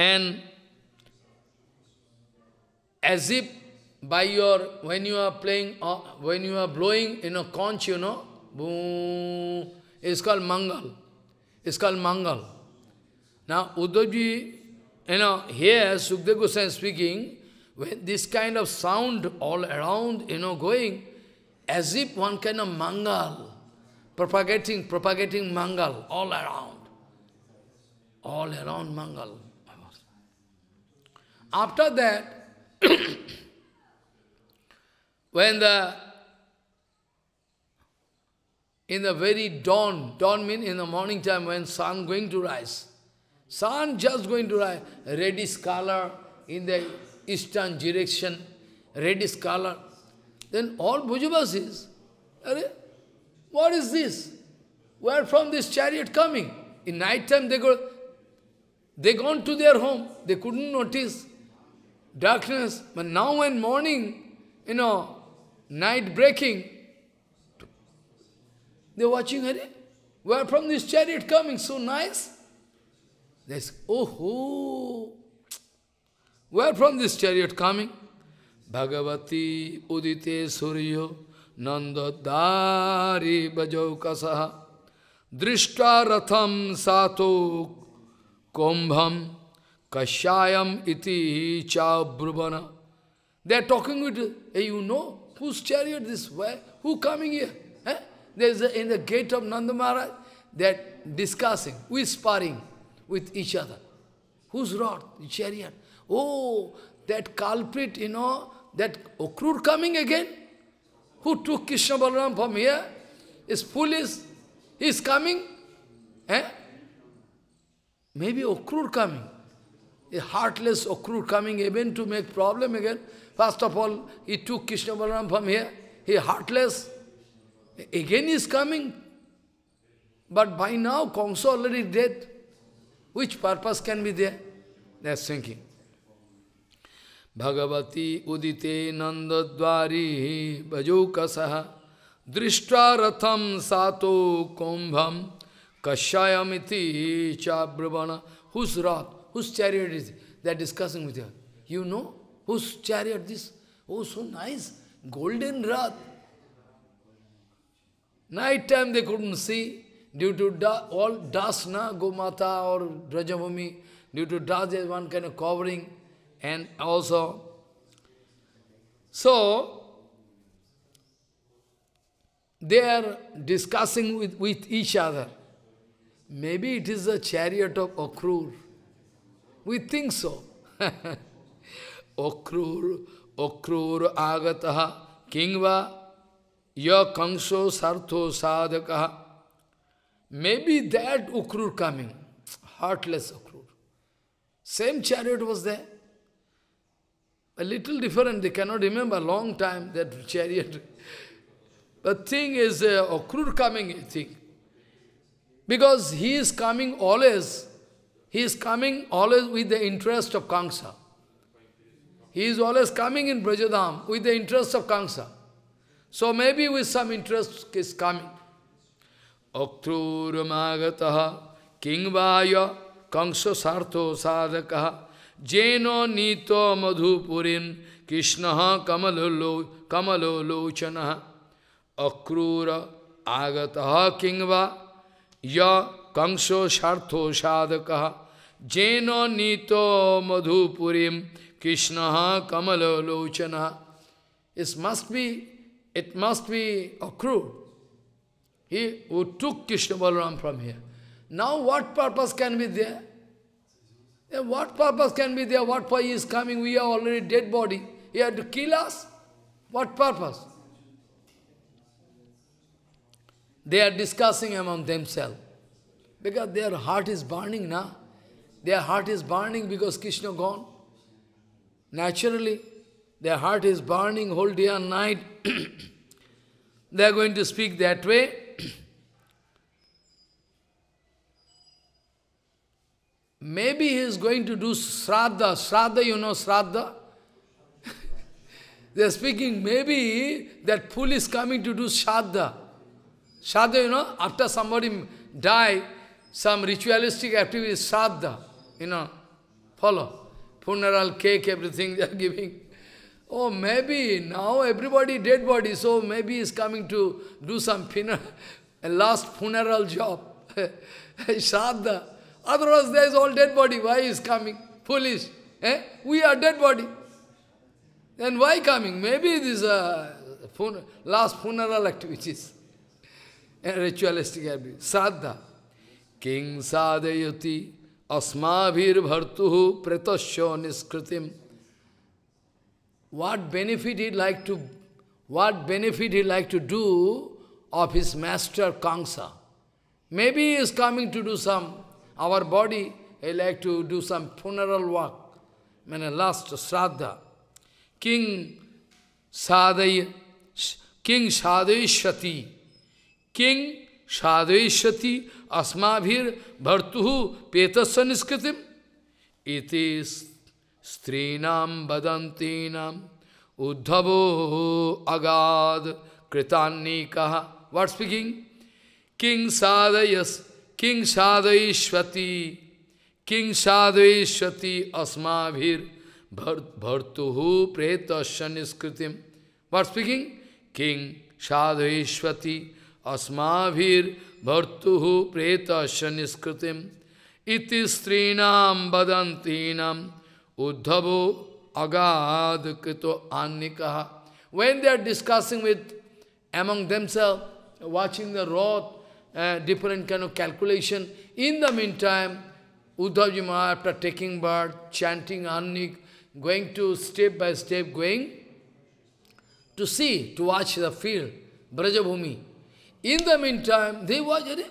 and as if by your, when you are playing, uh, when you are blowing in a conch, you know, boom, it's called mangal. It's called mangal. Now, Uddhavji, you know, here Sukdev Goswami speaking, when this kind of sound all around, you know, going, as if one kind of mangal, propagating, propagating mangal all around. All around mangal. After that, (coughs) when the in the very dawn, dawn means in the morning time when sun going to rise. Sun just going to rise, reddish color in the eastern direction, reddish color. Then all is, what is this? Where from this chariot coming? In night time they go, they gone to their home, they couldn't notice darkness, but now and morning, you know, night breaking, they're watching Hare. Where from this chariot coming? So nice. They say, oh ho. Where from this chariot coming? Bhagavati udite suryo nandadari Bajaukasaha, Drishtaratham ratham sato kumbham Kashayam iti chabruvana. They are talking with, hey, you know, whose chariot this? Where? Who coming here? Eh? There is in the gate of Nanda Maharaj, they are discussing, whispering sparring with each other. Whose rod? The chariot. Oh, that culprit, you know, that Okrur coming again, who took Krishna Balaram from here, is foolish, he is coming. Eh? Maybe Okrur coming. a heartless Okrur coming even to make problem again. First of all, he took Krishna Balaram from here. He heartless. Again he is coming. But by now, Kongsa already dead. Which purpose can be there? They are thinking. Bhagavati udite nandadvari bhajukasaha drishtva ratham sato kumbham kasyayamiti chabrivana Whose wrath? Whose chariot is They are discussing with her. You know? Whose chariot this? Oh, so nice. Golden Rath. Night time they couldn't see. Due to da all dust, na, Gomata or Rajavami, due to dust there is one kind of covering. And also, so, they are discussing with, with each other. Maybe it is a chariot of Akrur. We think so. (laughs) Okrur, Okrur Agataha, Kingva, Ya Kangso Sartho Sadhakaha. Maybe that Okrur coming, heartless Okrur. Same chariot was there. A little different, they cannot remember, long time that (laughs) chariot. but thing is, uh, Okrur coming, I think. Because he is coming always He is coming always with the interest of Kangsa. He is always coming in Brajadam with the interest of Kangsa. So maybe with some interest is coming. Oktrurmagataha Kingvaya Kangsa Sartho Sadakaha Jeno Nito Madhupurin Krishna Kamalolo Kamalolo Chanaha Akrura Agataha Kingva Ya कंसो सार्थो साधक जेनो नीतो madhupurim Krishna कमल लोचन is must it must be crew He who took Krishna Balaram from here. Now what purpose can be there? What purpose can be there? What why is coming? We are already dead body. He had to kill us? What purpose? They are discussing among themselves. Because their heart is burning, na? Their heart is burning because Krishna gone. Naturally, their heart is burning whole day and night. (coughs) they are going to speak that way. (coughs) Maybe he is going to do Shraddha. Shraddha, you know Shraddha? (laughs) they are speaking, maybe that fool is coming to do Shraddha. Shraddha, you know, after somebody die, some ritualistic activity, sadha, you know, follow. Funeral, cake, everything (laughs) they are giving. Oh, maybe now everybody dead body, so maybe he's coming to do some funeral, (laughs) last funeral job. (laughs) Sadha. Otherwise, there is all dead body. Why is coming? Foolish. Eh? We are dead body. Then why coming? Maybe this uh, last funeral activities, ritualistic activity sadha. King sadayuti asmabhir bhartuhu pretasya niskritim. What benefit he like to what benefit he like to do of his master Kangsa? Maybe he is coming to do some our body, he like to do some funeral work. Mean last Shraddha. King Sadaya King Sadayishati. King साधयति अस्माभिर भर्तु पेतस्व निष्कृतिम इति स्त्रीणाम वदंतीनाम उद्धवो अगाध कृतान्नी कहा वट स्पीकिंग किंग साधयस किंग साधयश्वती किंग साधयश्वती अस्माभिर भर्तु प्रेतस्व निष्कृतिम वट स्पीकिंग किंग साधयश्वती अस्माभिर भर्तु प्रेत निष्कृतिम इति स्त्रीणाम बदंतीनाम उद्धवो अगाध कृतो आन्य कहा When they are discussing with among themselves, watching the wrath, uh, different kind of calculation, in the meantime, Uddhavji Maharaj, after taking birth, chanting Annik, going to step by step, going to see, to watch the field, Brajabhumi. In the meantime, they was ready.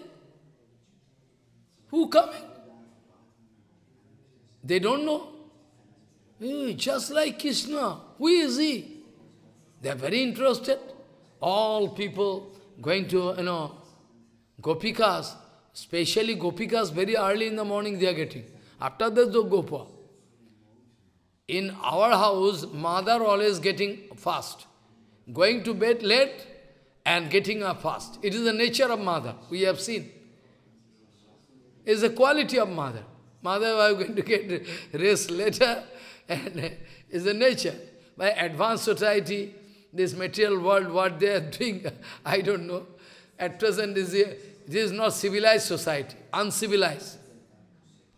Who coming? They don't know. Hey, just like Krishna, who is he? They are very interested. All people going to, you know, Gopikas, especially Gopikas, very early in the morning they are getting. After that, the Gopa. In our house, mother always getting fast. Going to bed late, and getting up fast. It is the nature of mother, we have seen. It is the quality of mother. Mother, I am going to get rest later, (laughs) and is the nature. By advanced society, this material world, what they are (laughs) doing, I don't know. At present, is this is not civilized society, uncivilized.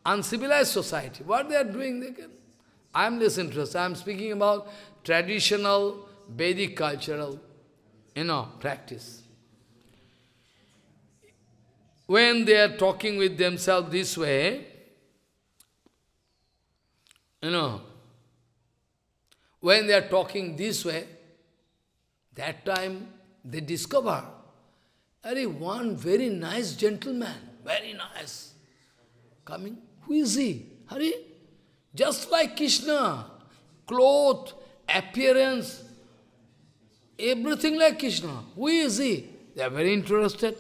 Uncivilized society. What they are doing, they can. I am less interested. I am speaking about traditional Vedic cultural you know, practice. When they are talking with themselves this way, you know, when they are talking this way, that time they discover, "Hari, one very nice gentleman, very nice, coming, who is he? Hari, just like Krishna, cloth, appearance, everything like Krishna. Who is he? They are very interested.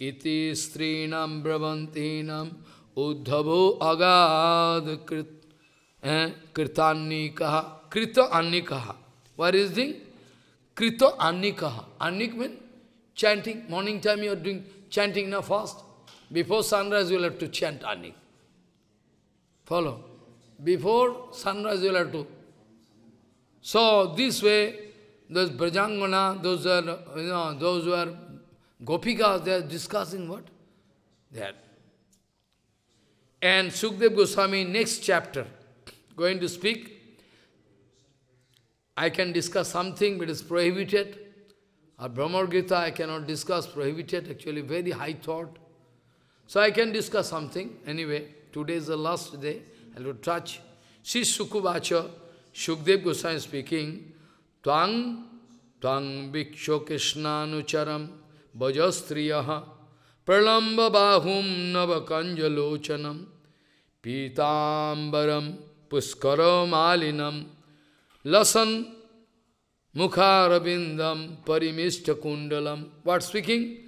Iti Srinam bravantinam uddhavo agad krit, eh, kritanikaha. Krita annikaha. What is the Krita annikaha. Annik means chanting. Morning time you are doing chanting now fast. Before sunrise you will have to chant annik. Follow. Before sunrise you will have to. So this way, those Brajangana, those are, you know, those who are Gopikas, they are discussing what? That. And Sukdev Goswami, next chapter, going to speak. I can discuss something, but it's prohibited. A Brahma Gita, I cannot discuss, prohibited, actually very high thought. So I can discuss something. Anyway, today is the last day. I will touch. Sri Sukubacha, Shukdev Goswami speaking, Twang, Twang Viksho Krishnanucharam, Vajastriyaha, Pralamba Bahum Navakanjalochanam, Pitambaram, Puskaram Alinam, Lasan Mukharabindam, Parimishta What speaking?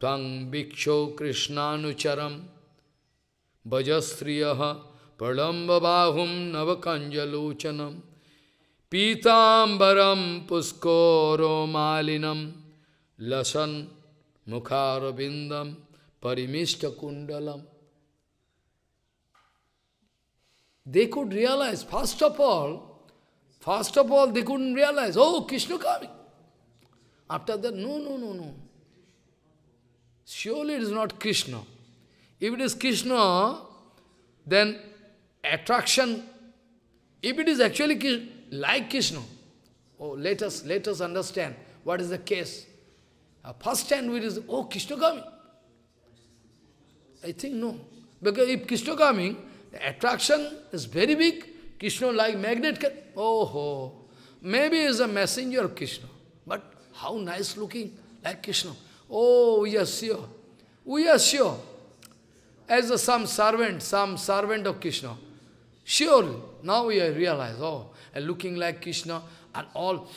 Twang Viksho Krishnanucharam, Vajastriyaha, Pralamba Bahum Navakanjalochanam, Pitambaram puskoro malinam lasan mukharabindam parimishta kundalam. They could realize, first of all, first of all, they couldn't realize, oh, Krishna coming. After that, no, no, no, no. Surely it is not Krishna. If it is Krishna, then attraction, if it is actually like Krishna. Oh, let us, let us understand what is the case. Uh, first hand we is, oh, Krishna coming. I think no. Because if Krishna coming, the attraction is very big. Krishna like magnet can, oh, ho. maybe is a messenger of Krishna. But how nice looking, like Krishna. Oh, we are sure. We are sure. As a, some servant, some servant of Krishna. Surely, now we realize, oh, and looking like Krishna, and all,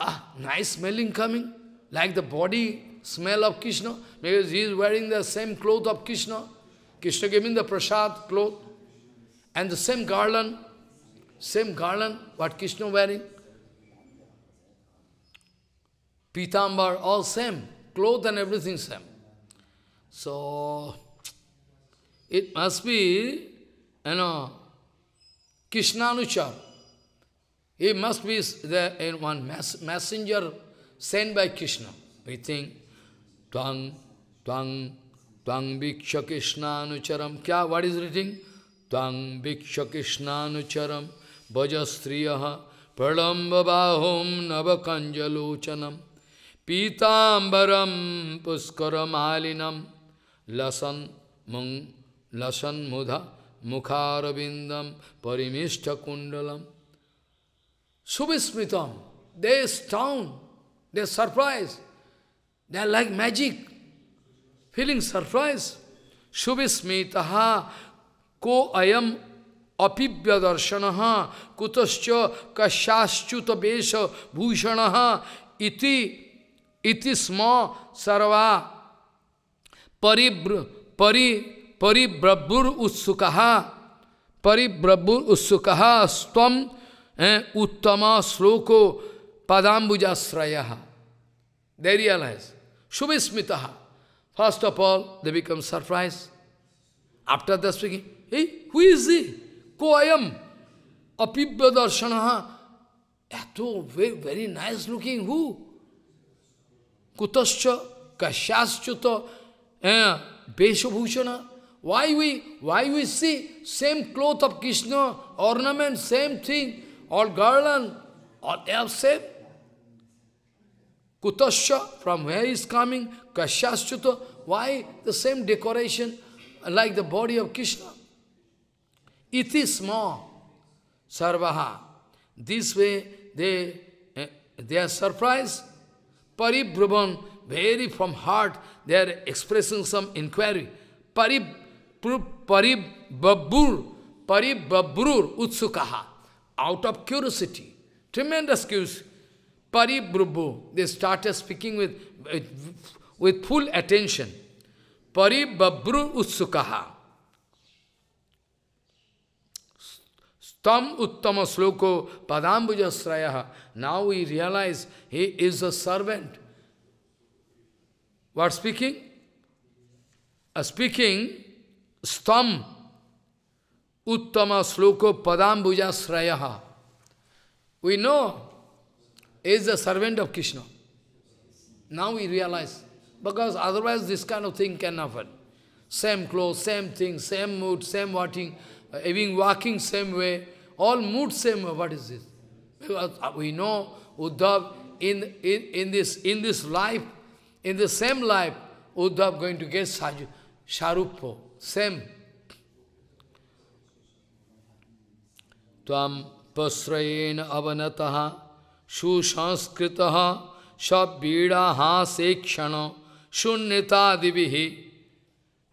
ah, nice smelling coming, like the body smell of Krishna, because he is wearing the same cloth of Krishna. Krishna gave him the prasad cloth, and the same garland, same garland, what Krishna wearing. Pitambar, all same, cloth and everything same. So, it must be, you know, Krishnanuchar. He must be the one mass, messenger sent by Krishna. We think, Twang, Twang, Twang Bhiksha Krishnanucharam. Kya? What is written? Twang Bhiksha Krishnanucharam. Vajastriyaha Pradambhavahum Navakanjalochanam. Pitambaram Puskaramalinam. Lasan Mung Lasan Mudha mukharabindam parimishta kundalam subhismitam. They astound, they are surprised. They are like magic, feeling surprise. Shubhismitaha ko ayam apibya darshanaha kutascha kashaschuta besha bhushanaha iti iti sma sarva paribr pari परिब्रब्बुर उत्सुकहा परिब्रब्बुर उत्सुकहा स्वम उत्तम श्लोको पदाम्बुजाश्रय They realize. Shubhismitaha. First of all, they become surprised. After the speaking, hey, who is he? Ko I am? Apibya darshanaha. very, nice looking, who? Kutascha, Kashyaschuta, to eh, Beshabhushana. Why we, why we see same cloth of Krishna, ornament, same thing, or garland, or they are same? Kutasya, from where is coming? Kasyaschuta, why the same decoration like the body of Krishna? Iti small, sarvaha. This way they, eh, they are surprised. Paribhravan, very from heart, they are expressing some inquiry. Paribhravan. Paribabbur, Paribabrur Utsukaha, out of curiosity, tremendous curiosity. Paribrubu, they started speaking with, with full attention. Paribabru Utsukaha. Tam uttama sloko padambuja srayaha. Now we realize he is a servant. What speaking? A speaking stam uttama sloko padambuja srayaha. We know is the servant of Krishna. Now we realize, because otherwise this kind of thing can happen. Same clothes, same thing, same mood, same walking, uh, even walking same way, all mood same way. What is this? Because uh, we know Uddhav in, in, in, this, in this life, in the same life, Uddhav going to get sharuppo same. Tvam pasrayena avanataha sushanskritah sabbidaha sekshana shunyatadivihi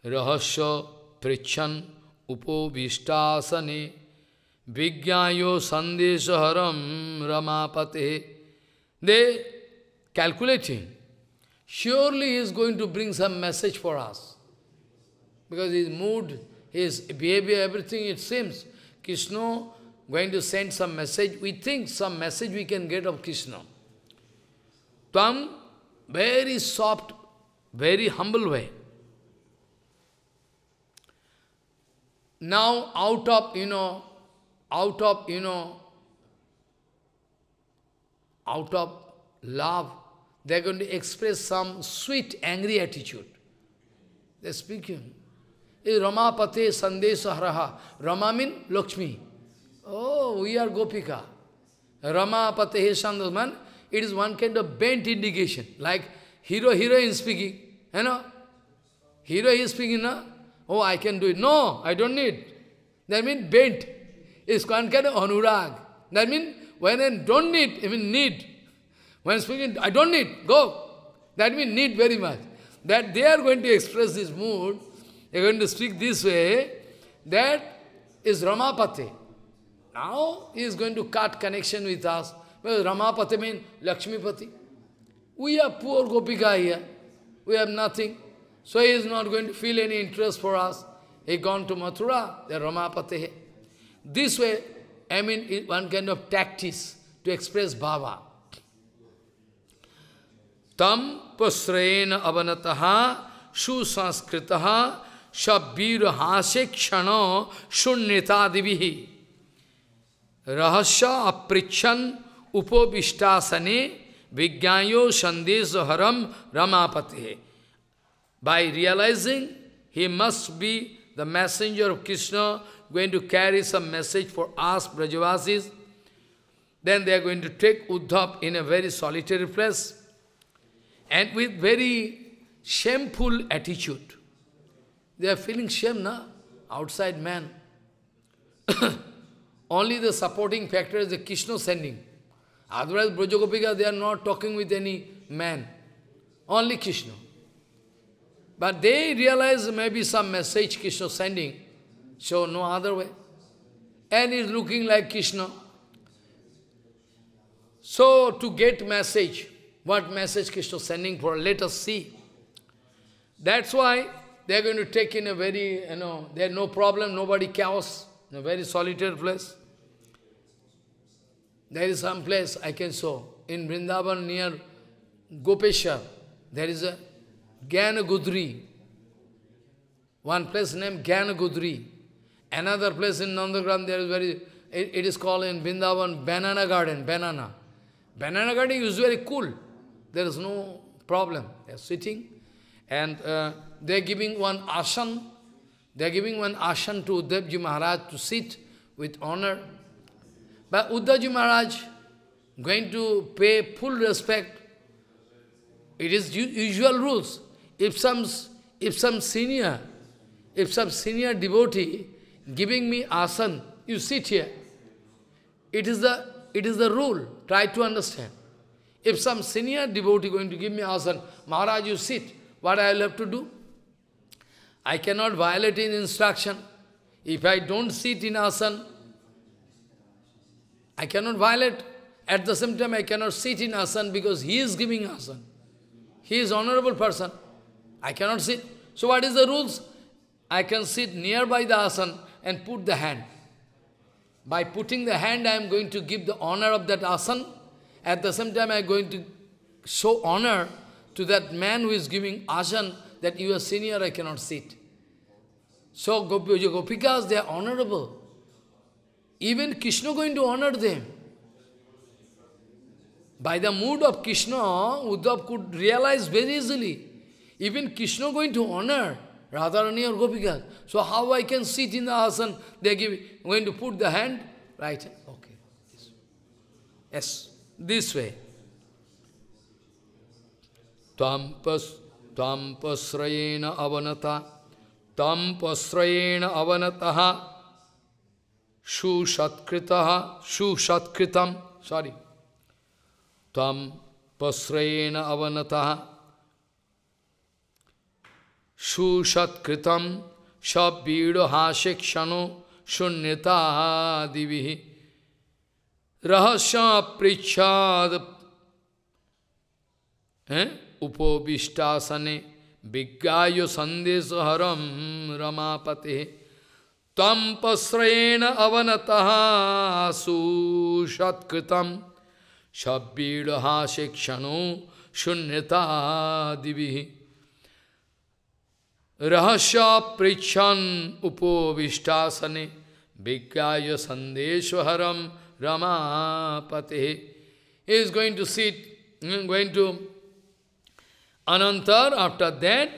rahasya prichan upovistasane Vijnayo Sandeshaharam Ramapate. They calculating. Surely he is going to bring some message for us because his mood, his behavior, everything, it seems Krishna going to send some message. We think some message we can get of Krishna. Tam, very soft, very humble way. Now out of, you know, out of, you know, out of love, they are going to express some sweet, angry attitude. They are speaking. Ramapate Sandesaharaha. Rama means Lakshmi. Oh, we are Gopika. Ramapate Sandesman, it is one kind of bent indication, like hero, heroine speaking. You know? Hero is speaking, no? Oh, I can do it. No, I don't need. That means bent. It's one kind of anurag. That means when I don't need, I mean need. When speaking, I don't need, go. That means need very much. That they are going to express this mood, they're going to speak this way, that is Ramapati. Now he is going to cut connection with us. Ramapati means Lakshmipati. We are poor Gopika here. We have nothing. So he is not going to feel any interest for us. He gone to Mathura, the Ramapati. This way, I mean, one kind of tactics to express Baba. Tam pasrena avanataha sanskritaha. Sabir हासे क्षण शून्यता दिवी रहस्य अपृक्षण उपविष्टासने विज्ञायो संदेश हरम रमापति by realising he must be the messenger of Krishna going to carry some message for us Brajavasis then they are going to take Uddhava in a very solitary place and with very shameful attitude They are feeling shame, na? Outside man. (coughs) Only the supporting factor is the Krishna sending. Otherwise, Brajagopika, they are not talking with any man. Only Krishna. But they realize maybe some message Krishna sending. So, no other way. And is looking like Krishna. So, to get message, what message Krishna sending for, let us see. That's why they are going to take in a very, you know, there is no problem, nobody chaos, in a very solitary place. There is some place I can show. In Vrindavan near Gopeshwar, there is a Gudri. One place named Gudri. Another place in Nandagram, there is very, it, it is called in Vrindavan Banana Garden, Banana. Banana Garden is very cool. There is no problem. They are sitting and uh, they are giving one asan, they are giving one asan to Uddhavji Maharaj to sit with honor. But Uddhavji Maharaj going to pay full respect. It is usual rules. If some, if some senior, if some senior devotee giving me asan, you sit here. It is the, it is the rule. Try to understand. If some senior devotee going to give me asan, Maharaj, you sit. What I will have to do? I cannot violate his instruction. If I don't sit in asan, I cannot violate. At the same time, I cannot sit in asan because he is giving asan. He is honorable person. I cannot sit. So what is the rules? I can sit nearby the asan and put the hand. By putting the hand, I am going to give the honor of that asan. At the same time, I am going to show honor to that man who is giving asana that you are senior, I cannot sit. So Gopi, Gopikas, they are honorable. Even Krishna going to honor them. By the mood of Krishna, Uddhav could realize very easily. Even Krishna going to honor Radharani or Gopikas. So how I can sit in the asana? They give going to put the hand, right Okay. Yes. This way. Tvam pas तांपश्रयेण अवनता तांपश्रयेण अवनतः सुसत्कृतः सुसत्कृतं sorry त्वं पश्रयेण अवनतः सुसत्कृतं सबीडहाशिक्षणो शून्यतादिभिः रहस्यापृच्छाद् upovishtasane vigyayo sandeshaharam ramapate tampasrena avanataha sushatkritam shabbidha shikshano shunyata divihi rahasya prichan upovishtasane vigyayo sandeshaharam ramapate he is going to sit going to Anantar, after that,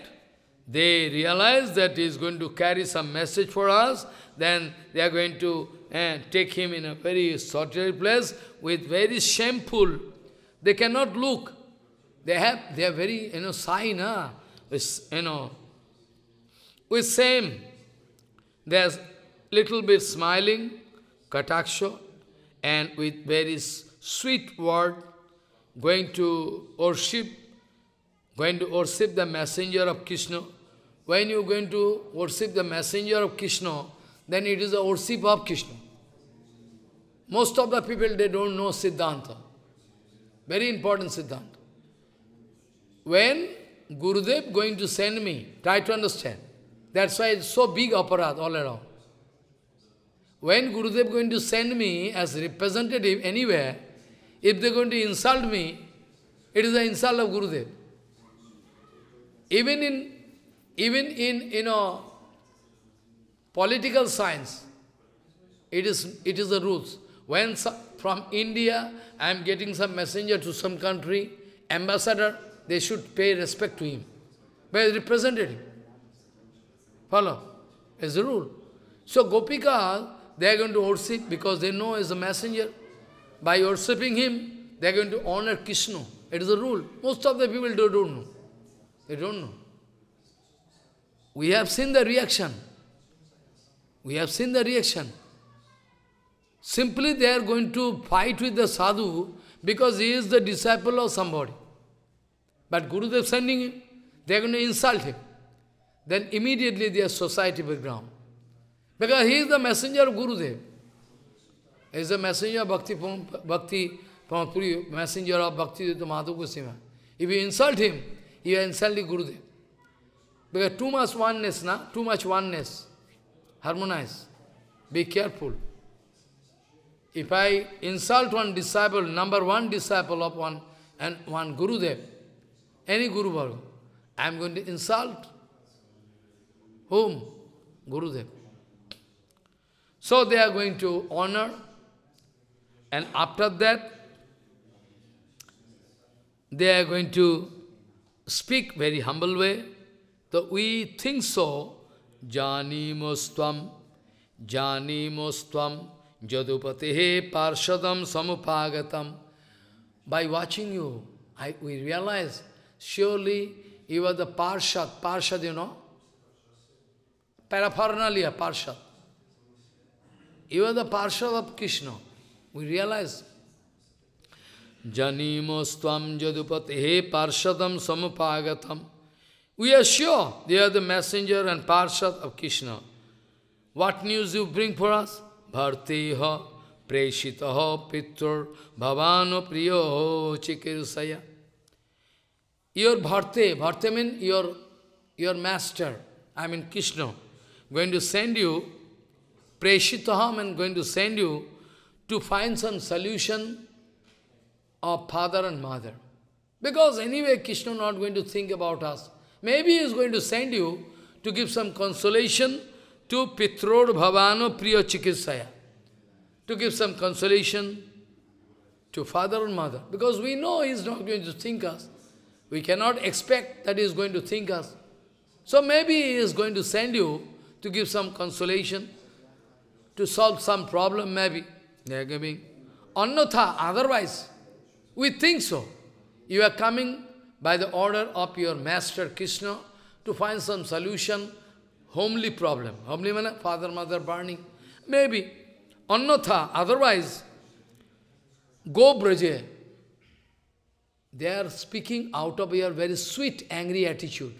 they realize that he is going to carry some message for us, then they are going to eh, take him in a very solitary place with very shameful. They cannot look. They have they are very you know sign huh? Ah, with, you know with same. There's little bit smiling, kataksha, and with very sweet word going to worship going to worship the messenger of Krishna, when you are going to worship the messenger of Krishna, then it is a worship of Krishna. Most of the people, they don't know Siddhanta. Very important Siddhanta. When Gurudev going to send me, try to understand. That's why it's so big aparat all around. When Gurudev going to send me as representative anywhere, if they're going to insult me, it is the insult of Gurudev. Even in, even in, you know, political science, it is, it is the rules. When some, from India, I am getting some messenger to some country, ambassador, they should pay respect to him. by represented him. Follow? Is the rule. So Gopika, they are going to worship because they know as a messenger. By worshipping him, they are going to honor Krishna. It is a rule. Most of the people do, don't know. You don't know. We have seen the reaction. We have seen the reaction. Simply they are going to fight with the sadhu because he is the disciple of somebody. But Guru Gurudev sending him, they are going to insult him. Then immediately their society will ground. Because he is the messenger of Guru Gurudev. He is the messenger of Bhakti, Bhakti Pramapuri, messenger of Bhakti Madhu Goswami. If you insult him, you are insulting Gurudev. Because too much oneness, na? too much oneness, harmonize. Be careful. If I insult one disciple, number one disciple of one, and one Gurudev, any Guru Bhargava, I am going to insult whom? Gurudev. So they are going to honor, and after that, they are going to speak very humble way, that we think so, Janimostvam, Janimostvam, Jadupatehe Parshadam Samupagatam. By watching you, I, we realize surely you are the Parshad, Parshad, you know, paraphernalia, Parshad. You are the Parshad of Krishna. We realize Janimostvam Jadupati He Parshadam Samapagatam. We are sure they are the messenger and Parshad of Krishna. What news you bring for us? Bhartiha Preshitaha Pitr Bhavano Priyo Chikirusaya. Your Bharte, Bharte mean your, your master, I mean Krishna, going to send you, Preshitaham and going to send you to find some solution of father and mother. Because anyway, Krishna is not going to think about us. Maybe he is going to send you to give some consolation to Pitrod Bhavano Priya To give some consolation to father and mother. Because we know he is not going to think us. We cannot expect that he is going to think us. So maybe he is going to send you to give some consolation, to solve some problem maybe. They are otherwise, we think so. You are coming by the order of your master Krishna to find some solution, homely problem. Homely means father, mother, burning. Maybe. Annatha, otherwise, go Braje. They are speaking out of your very sweet, angry attitude.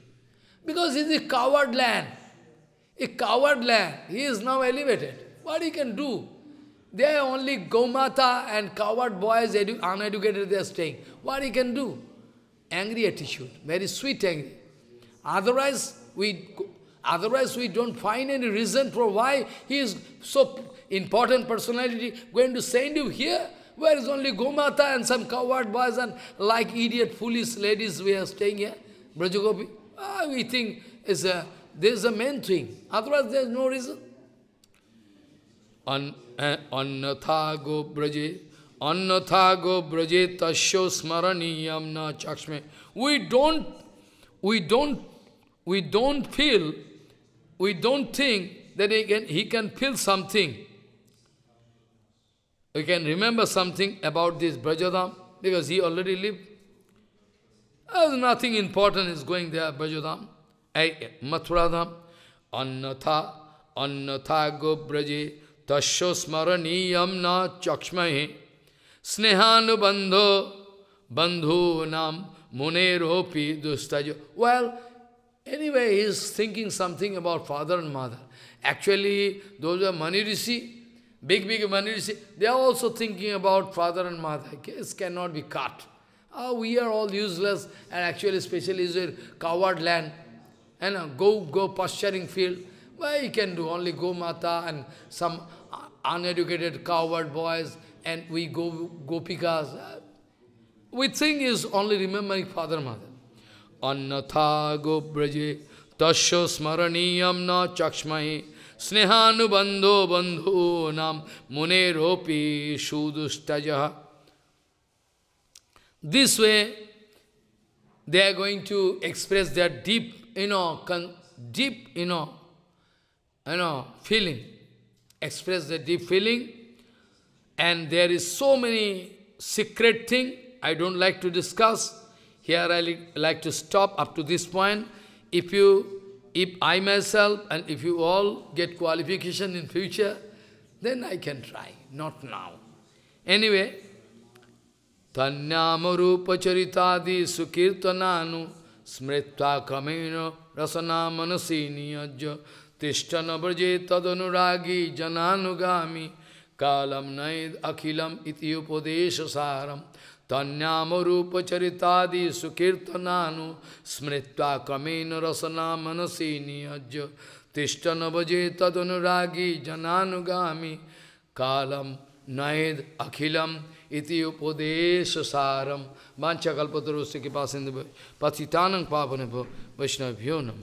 Because is a coward land. A coward land. He is now elevated. What he can do? They are only Gomata and coward boys, uneducated, they are staying. What he can do? Angry attitude, very sweet angry. Otherwise, we, otherwise we don't find any reason for why he is so important personality going to send you here, where is only Gomata and some coward boys and like idiot, foolish ladies we are staying here, Brajagopi. Ah, we think is a, this is the main thing. Otherwise, there is no reason. अन्यथा गोब्रजे अन्यथा गोब्रजे तस्यो स्मरणीयम we don't feel, we don't think that he can, he can feel something. We can remember something about this Brajadam, because he already lived. There's nothing important is going there, Brajadam, eh, Mathuradam, Annatha, Annatha go Braje, तस्ो स्मरणीयम न चक्ष्महे स्नेहानुबंधो bandhunam muneropi dustajo. Well, anyway, he is thinking something about father and mother. Actually, those are Manirishi, big, big Manirishi, they are also thinking about father and mother. This cannot be cut. Oh, ah, we are all useless, and actually, especially is a coward land, and a uh, go, go posturing field. Well, you can do only Gomata and some uneducated coward boys, and we go Gopikas. We think is only remembering father and mother. Annatha go braje tasya smaraniyam na chakshmahi snehanu bandho nam muneropi shudustajaha. This way, they are going to express their deep, you know, deep, you know, you know, feeling, express the deep feeling. And there is so many secret thing I don't like to discuss. Here I li like to stop up to this point. If you, if I myself and if you all get qualification in future, then I can try, not now. Anyway, Tanyamarupacharitadi sukirtananu smritva kameno rasana manasi niyaja Tishtana Braje Jananugami Kalam Naid Akilam Itiyopadesha Saram Tanyamarupa Charitadi Sukirtananu Smritva Kamena Rasana Manasini Ajya Tishtana Jananugami Kalam Naid Akilam इति उपदेश सारम वांछा कल्पतरुष के पास पथितानंग पापन वैष्णव्यो नमो